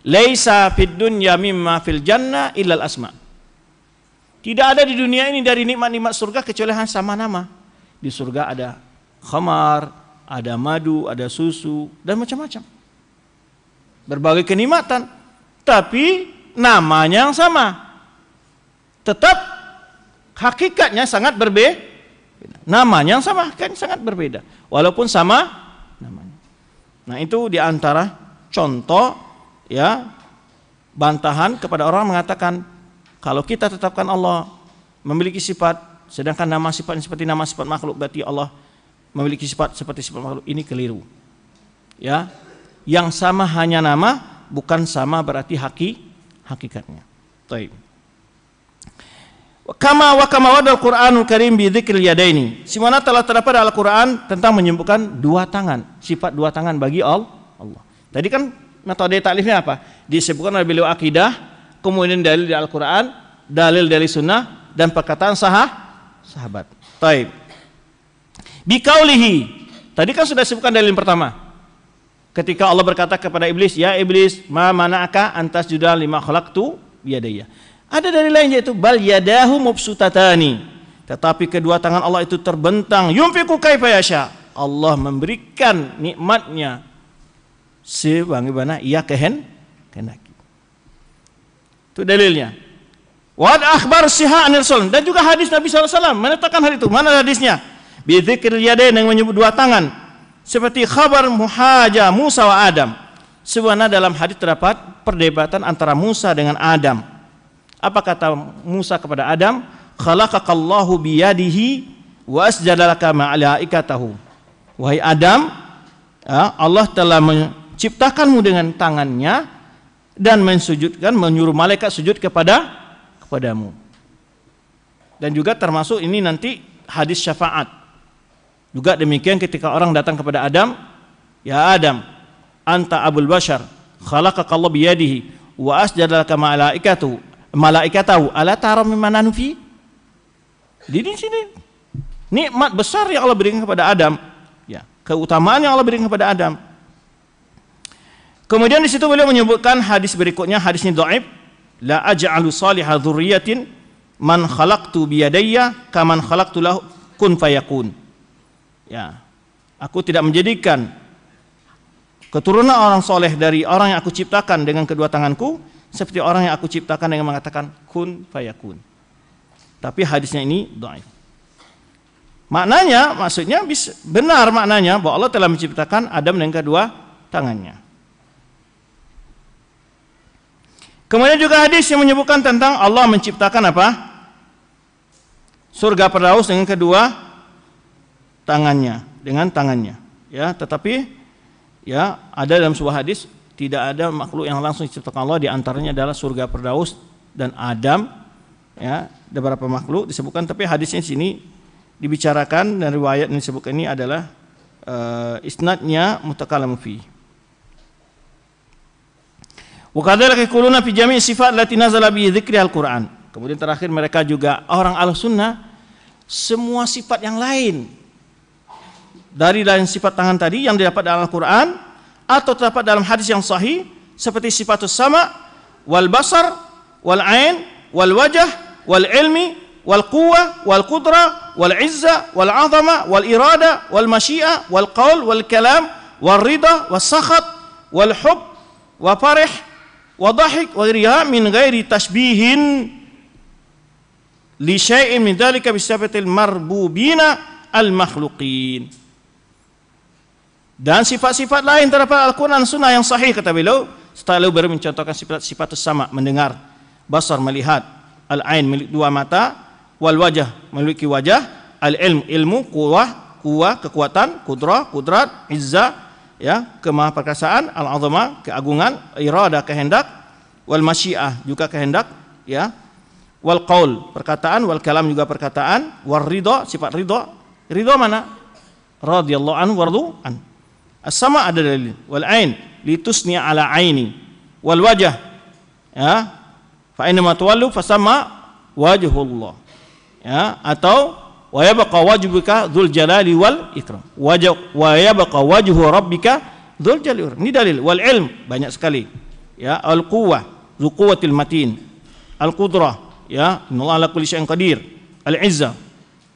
"Laisa fid dunya mimma fil jannah illal asma." Tidak ada di dunia ini dari nikmat-nikmat surga kecuali hanya sama nama. Di surga ada khamar, ada madu, ada susu, dan macam-macam. Berbagai kenikmatan. Tapi namanya yang sama. Tetap hakikatnya sangat berbeda. Namanya yang sama, kan sangat berbeda. Walaupun sama Nah, itu diantara contoh ya bantahan kepada orang mengatakan kalau kita tetapkan Allah memiliki sifat sedangkan nama sifat seperti nama sifat makhluk berarti Allah memiliki sifat seperti sifat makhluk ini keliru. Ya. Yang sama hanya nama bukan sama berarti haki hakikatnya. Baik. Kama wa kama wadal Qur'anul Karim bi dzikril yadaini. mana telah terdapat dalam Al-Qur'an tentang menyembuhkan dua tangan, sifat dua tangan bagi Allah. Tadi kan metode taklifnya apa? Disebutkan oleh beliau akidah, kemudian dalil dari Al-Qur'an, dalil dari sunnah dan perkataan sahah sahabat. Taib. Bikaulihi. Tadi kan sudah disebutkan dalil pertama. Ketika Allah berkata kepada iblis, "Ya iblis, ma mana'aka antas judal lima khalaqtu biyadaya?" Ada dari lain yaitu bal yadahu mubsutatani. Tetapi kedua tangan Allah itu terbentang. Yunfiku kaifa yasha. Allah memberikan nikmatnya sebagaimana ia kehen kenaki. Itu dalilnya. Wa akhbar siha anil dan juga hadis Nabi SAW menetapkan hal itu. Mana hadisnya? Bi dzikril yadain yang menyebut dua tangan seperti khabar muhaja Musa wa Adam. Sebenarnya dalam hadis terdapat perdebatan antara Musa dengan Adam apa kata Musa kepada Adam? Khalaqakallahu biyadihi wa asjadalaka ma'alaikatahu. Wahai Adam, ya, Allah telah menciptakanmu dengan tangannya dan mensujudkan menyuruh malaikat sujud kepada kepadamu. Dan juga termasuk ini nanti hadis syafaat. Juga demikian ketika orang datang kepada Adam, ya Adam, anta abul bashar, khalaqakallahu biyadihi wa asjadalaka malaikatahu Malaikat tahu, ala taro mimana nufi? sini nikmat besar yang Allah berikan kepada Adam, ya, keutamaan yang Allah berikan kepada Adam. Kemudian di situ beliau menyebutkan hadis berikutnya, hadis ini dhaif, la aj'alu salihah dzurriyyatin man khalaqtu biyadayya kaman khalaqtu lahu kun fayakun. Ya. Aku tidak menjadikan keturunan orang soleh dari orang yang aku ciptakan dengan kedua tanganku seperti orang yang aku ciptakan dengan mengatakan kun fayakun. Tapi hadisnya ini doaif. Maknanya, maksudnya benar maknanya bahwa Allah telah menciptakan Adam dengan kedua tangannya. Kemudian juga hadis yang menyebutkan tentang Allah menciptakan apa? Surga perdaus dengan kedua tangannya, dengan tangannya. Ya, tetapi ya ada dalam sebuah hadis tidak ada makhluk yang langsung diciptakan Allah di antaranya adalah surga perdaus dan Adam ya ada beberapa makhluk disebutkan tapi hadisnya sini dibicarakan dan riwayat yang disebutkan ini adalah uh, isnadnya mutakalam fi wa kadzalika yaquluna fi sifat lati nazala bi dzikri al-Qur'an kemudian terakhir mereka juga orang al-sunnah semua sifat yang lain dari lain sifat tangan tadi yang didapat dalam Al-Qur'an atau terdapat dalam hadis yang sahih seperti sifat sama wal basar wal ain wal wajah wal ilmi wal quwwah wal qudrah wal izza wal azama wal irada wal masyiah wal qaul wal kalam wal rida was sakhat wal hub wa farih wa dhahik wa ghiriha min ghairi tashbihin li syai'in min dhalika bisifatil marbubina al makhluqin Dan sifat-sifat lain terdapat Al-Quran Sunnah yang sahih kata beliau. Setelah beliau baru mencontohkan sifat-sifat sama mendengar, basar melihat, al-ain milik dua mata, wal wajah memiliki wajah, al-ilm ilmu, kuah kuah kekuatan, kudrah kudrat, izza ya kemahaperkasaan, al azamah keagungan, irada kehendak, wal masyiah juga kehendak, ya wal qaul perkataan, wal kalam juga perkataan, war ridho sifat ridho, ridho mana? Radhiyallahu anhu wardu an. As-sama ada dalil wal ain litusnia ala aini wal wajah ya fa inna ma tawallu sama wajhullah ya atau wa yabqa wajhuka dzul jalali wal ikram wajh wa yabqa wajhu rabbika dzul jalali ini dalil wal ilm banyak sekali ya al quwwah dzu quwwatil matin al qudrah ya innallaha ala kulli syai'in qadir al izzah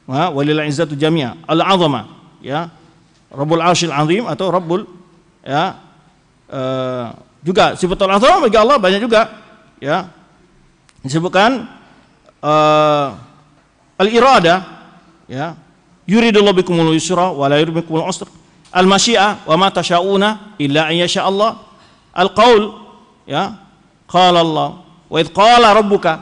ya. wa walil izzatu jami'a al azama ya Rabbul Arsyil Azim atau Rabbul ya uh, juga sifatul azam bagi Allah banyak juga ya disebutkan uh, eh, al irada ya yuridullahu bikumul yusra wa la yuridu bikumul usra al masyiah wa ma tasyauna illa an yasha Allah al qaul ya qala Allah wa id qala rabbuka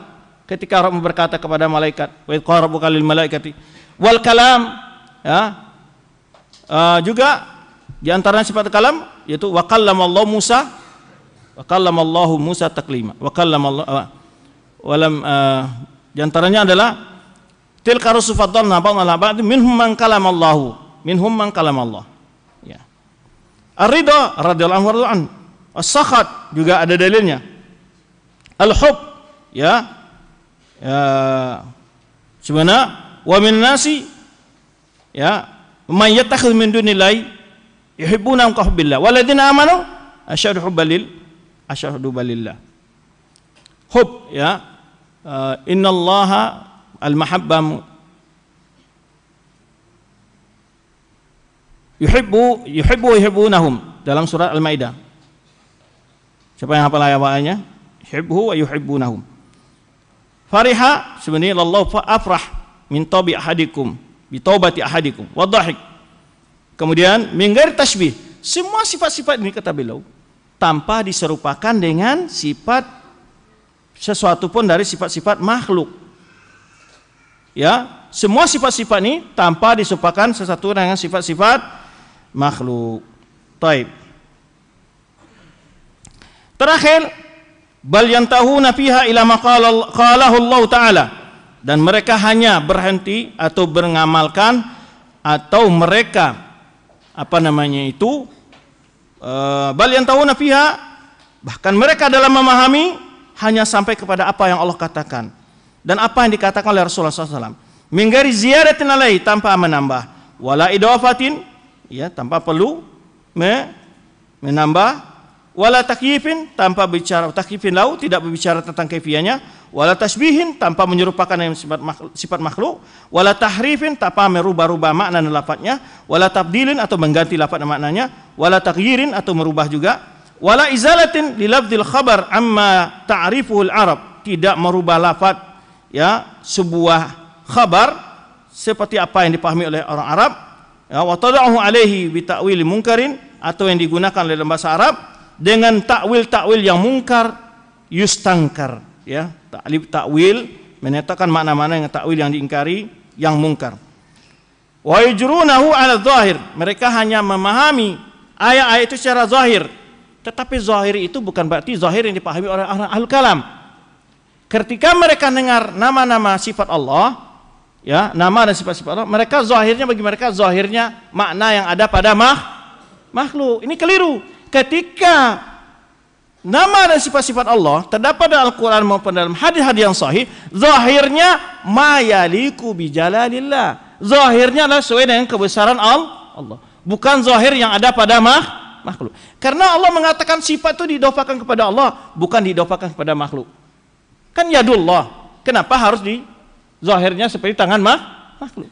ketika Rabb berkata kepada malaikat wa id qala rabbuka lil malaikati wal kalam ya Uh, juga di antara sifat kalam yaitu wa kallamallahu Musa wa kallamallahu Musa taklima. Wa kallamallahu uh, eh, walam uh, di antaranya adalah tilka rusul faddalna ba'dhum ba'd minhum man kallamallahu minhum man kallamallahu Ya. Ar-ridha radhiyallahu anhu an. As-sakhat juga ada dalilnya. Al-hub ya. Ya. Sebenarnya wa min nasi ya man yattakhidhu min dunillahi yuhibbuna ka hubbillah waladina amanu asyadu hubbalil asyadu balillah hub ya uh, innallaha al mahabba yuhibbu yuhibbu yuhibbunahum dalam surat al-maidah siapa yang hafal ayatnya yuhibbu wa yuhibbunahum fariha sebenarnya Allah afrah min tabi ahadikum bitaubati ahadikum wa dhahik. Kemudian minggar tasbih. Semua sifat-sifat ini kata beliau tanpa diserupakan dengan sifat sesuatu pun dari sifat-sifat makhluk. Ya, semua sifat-sifat ini tanpa diserupakan sesuatu dengan sifat-sifat makhluk. Taib. Terakhir, bal yantahuna fiha ila maqala qalahu Allah Ta'ala dan mereka hanya berhenti atau mengamalkan atau mereka apa namanya itu eh, balian tahu nafiha bahkan mereka dalam memahami hanya sampai kepada apa yang Allah katakan dan apa yang dikatakan oleh Rasulullah SAW minggari ziaratin alai tanpa menambah wala idawafatin ya tanpa perlu menambah wala takyifin tanpa bicara takyifin lau tidak berbicara tentang kefianya wala tasbihin tanpa menyerupakan yang sifat makhluk, sifat makhluk wala tahrifin tanpa merubah-rubah makna dan lafadznya wala tabdilin atau mengganti lafadz dan maknanya wala taghyirin atau merubah juga wala izalatin li khabar amma ta'rifuhul arab tidak merubah lafat ya sebuah khabar seperti apa yang dipahami oleh orang Arab ya wa tada'uhu alaihi bi ta'wil munkarin atau yang digunakan oleh bahasa Arab dengan takwil-takwil yang mungkar yustangkar ya taklif takwil menyatakan makna-makna yang takwil yang diingkari yang mungkar wa yujrunahu ala zahir mereka hanya memahami ayat-ayat itu secara zahir tetapi zahir itu bukan berarti zahir yang dipahami oleh orang ahli kalam ketika mereka dengar nama-nama sifat Allah ya nama dan sifat-sifat Allah mereka zahirnya bagi mereka zahirnya makna yang ada pada mah, makhluk ini keliru ketika nama dan sifat-sifat Allah terdapat dalam Al-Quran maupun dalam hadis-hadis yang sahih, zahirnya mayaliku bijalalillah. Zahirnya adalah sesuai dengan kebesaran Allah. Bukan zahir yang ada pada makhluk. Karena Allah mengatakan sifat itu didofakan kepada Allah, bukan didofakan kepada makhluk. Kan yadullah. Kenapa harus di zahirnya seperti tangan makhluk?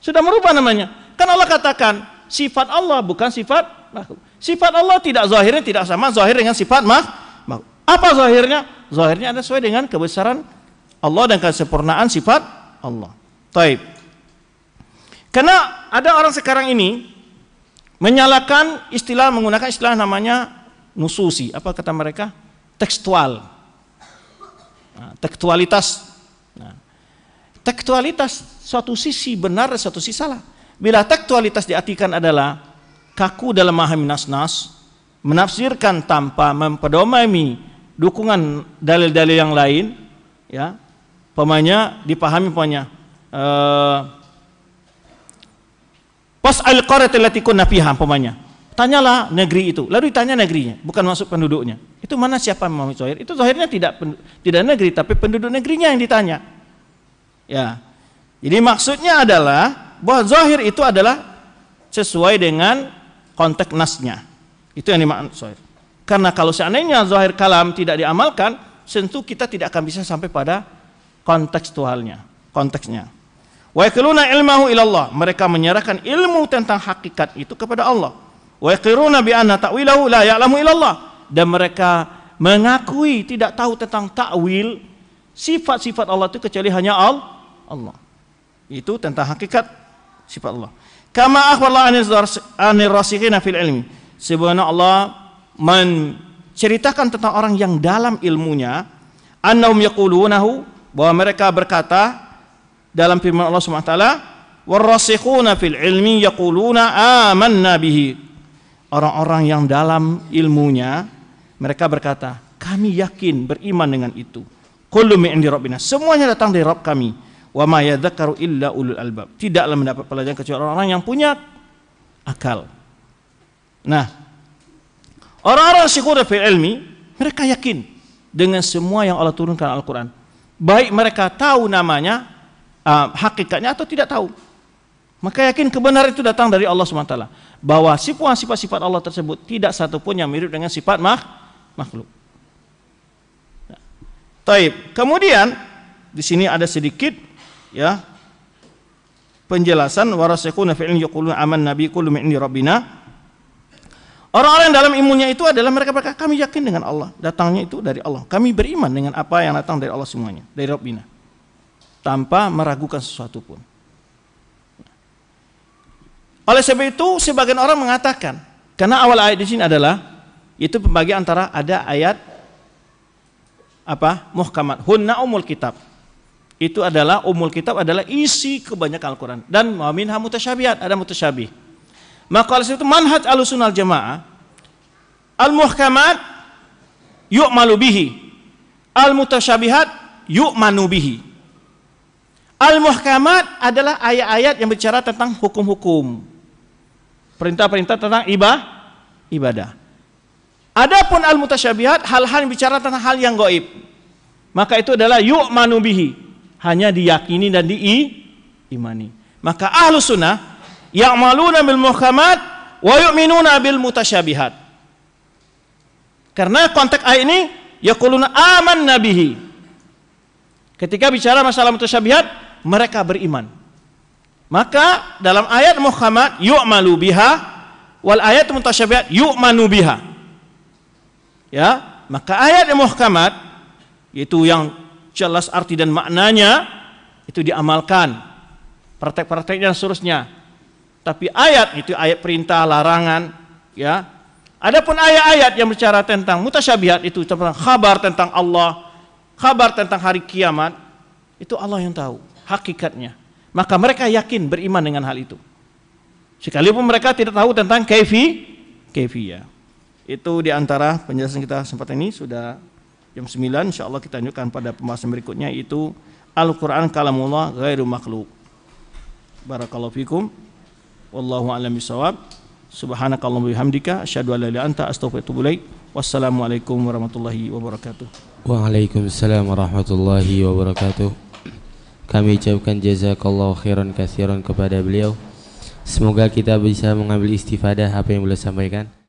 Sudah merubah namanya. Kan Allah katakan sifat Allah bukan sifat makhluk. Sifat Allah tidak zahirnya tidak sama zahir dengan sifat mah. Apa zahirnya? Zahirnya ada sesuai dengan kebesaran Allah dan kesempurnaan sifat Allah. Taib. Karena ada orang sekarang ini menyalahkan istilah menggunakan istilah namanya nususi. Apa kata mereka? Tekstual. Nah, tekstualitas. Nah, tekstualitas suatu sisi benar, suatu sisi salah. Bila tekstualitas diartikan adalah kaku dalam memahami nas-nas, menafsirkan tanpa mempedomami dukungan dalil-dalil yang lain, ya, pemanya dipahami pemanya. Uh, eh, Pas al allati pemanya. Tanyalah negeri itu. Lalu ditanya negerinya, bukan masuk penduduknya. Itu mana siapa memahami Zuhair? Itu zahirnya tidak tidak negeri, tapi penduduk negerinya yang ditanya. Ya. Jadi maksudnya adalah bahwa zahir itu adalah sesuai dengan konteks nasnya. Itu yang dimaksud Karena kalau seandainya zahir kalam tidak diamalkan, tentu kita tidak akan bisa sampai pada kontekstualnya, konteksnya. Wa yakuluna ilmahu ilallah. Mereka menyerahkan ilmu tentang hakikat itu kepada Allah. Wa yaqiruna bi anna ta'wilahu la ya'lamu ilallah. Dan mereka mengakui tidak tahu tentang takwil sifat-sifat Allah itu kecuali hanya Allah. Itu tentang hakikat sifat Allah. Kama akhbarallah anil rasikhina fil ilmi. Sebagaimana Allah menceritakan tentang orang yang dalam ilmunya annahum yaqulunahu bahwa mereka berkata dalam firman Allah Subhanahu wa taala warasikhuna fil ilmi yaquluna amanna bihi orang-orang yang dalam ilmunya mereka berkata kami yakin beriman dengan itu kullu min indi rabbina semuanya datang dari Rabb kami wa ma yadhakkaru illa ulul albab. Tidaklah mendapat pelajaran kecuali orang-orang yang punya akal. Nah, orang-orang syukur fil ilmi, mereka yakin dengan semua yang Allah turunkan Al-Qur'an. Baik mereka tahu namanya, uh, hakikatnya atau tidak tahu. Maka yakin kebenaran itu datang dari Allah SWT. Bahwa sifat-sifat Allah tersebut tidak satupun yang mirip dengan sifat mak makhluk. Nah, taib. Kemudian di sini ada sedikit ya penjelasan warasikhuna fil ilmi aman nabi kullu min robina rabbina Orang-orang dalam imunnya itu adalah mereka-mereka kami yakin dengan Allah, datangnya itu dari Allah. Kami beriman dengan apa yang datang dari Allah semuanya, dari robina Tanpa meragukan sesuatu pun. Oleh sebab itu, sebagian orang mengatakan, karena awal ayat di sini adalah itu pembagi antara ada ayat apa? muhkamat, hunna umul kitab itu adalah umul kitab adalah isi kebanyakan Al-Quran dan minha mutasyabihat ada mutasyabih maka oleh itu manhaj al-sunnah jamaah al-muhkamat yu'malu bihi al-mutasyabihat yu'manu bihi al-muhkamat adalah ayat-ayat yang bicara tentang hukum-hukum perintah-perintah tentang ibadah ibadah adapun al-mutasyabihat hal-hal yang bicara tentang hal yang goib maka itu adalah yu'manu bihi hanya diyakini dan diimani. Maka ahlu sunnah ya'maluna bil muhkamat wa yu'minuna bil mutasyabihat. Karena konteks ayat ini yaquluna aman nabihi. Ketika bicara masalah mutasyabihat, mereka beriman. Maka dalam ayat Muhammad yu'malu biha wal ayat mutasyabihat yu'manu biha. Ya, maka ayat muhammad muhkamat yaitu yang jelas arti dan maknanya itu diamalkan praktek-prakteknya dan seterusnya tapi ayat itu ayat perintah larangan ya adapun ayat-ayat yang bicara tentang mutasyabihat itu tentang kabar tentang Allah kabar tentang hari kiamat itu Allah yang tahu hakikatnya maka mereka yakin beriman dengan hal itu sekalipun mereka tidak tahu tentang kefi ya. itu diantara penjelasan kita sempat ini sudah jam 9 Allah kita lanjutkan pada pembahasan berikutnya yaitu Al-Qur'an kalamullah ghairu makhluk. Barakallahu fikum. Wallahu a'lam sawab Subhanakallahumma bihamdika Asyadu ala ila anta astaghfiruka Wassalamualaikum warahmatullahi wabarakatuh. Waalaikumsalam warahmatullahi wabarakatuh. Kami ucapkan jazakallahu khairan kathiran kepada beliau. Semoga kita bisa mengambil istifadah apa yang beliau sampaikan.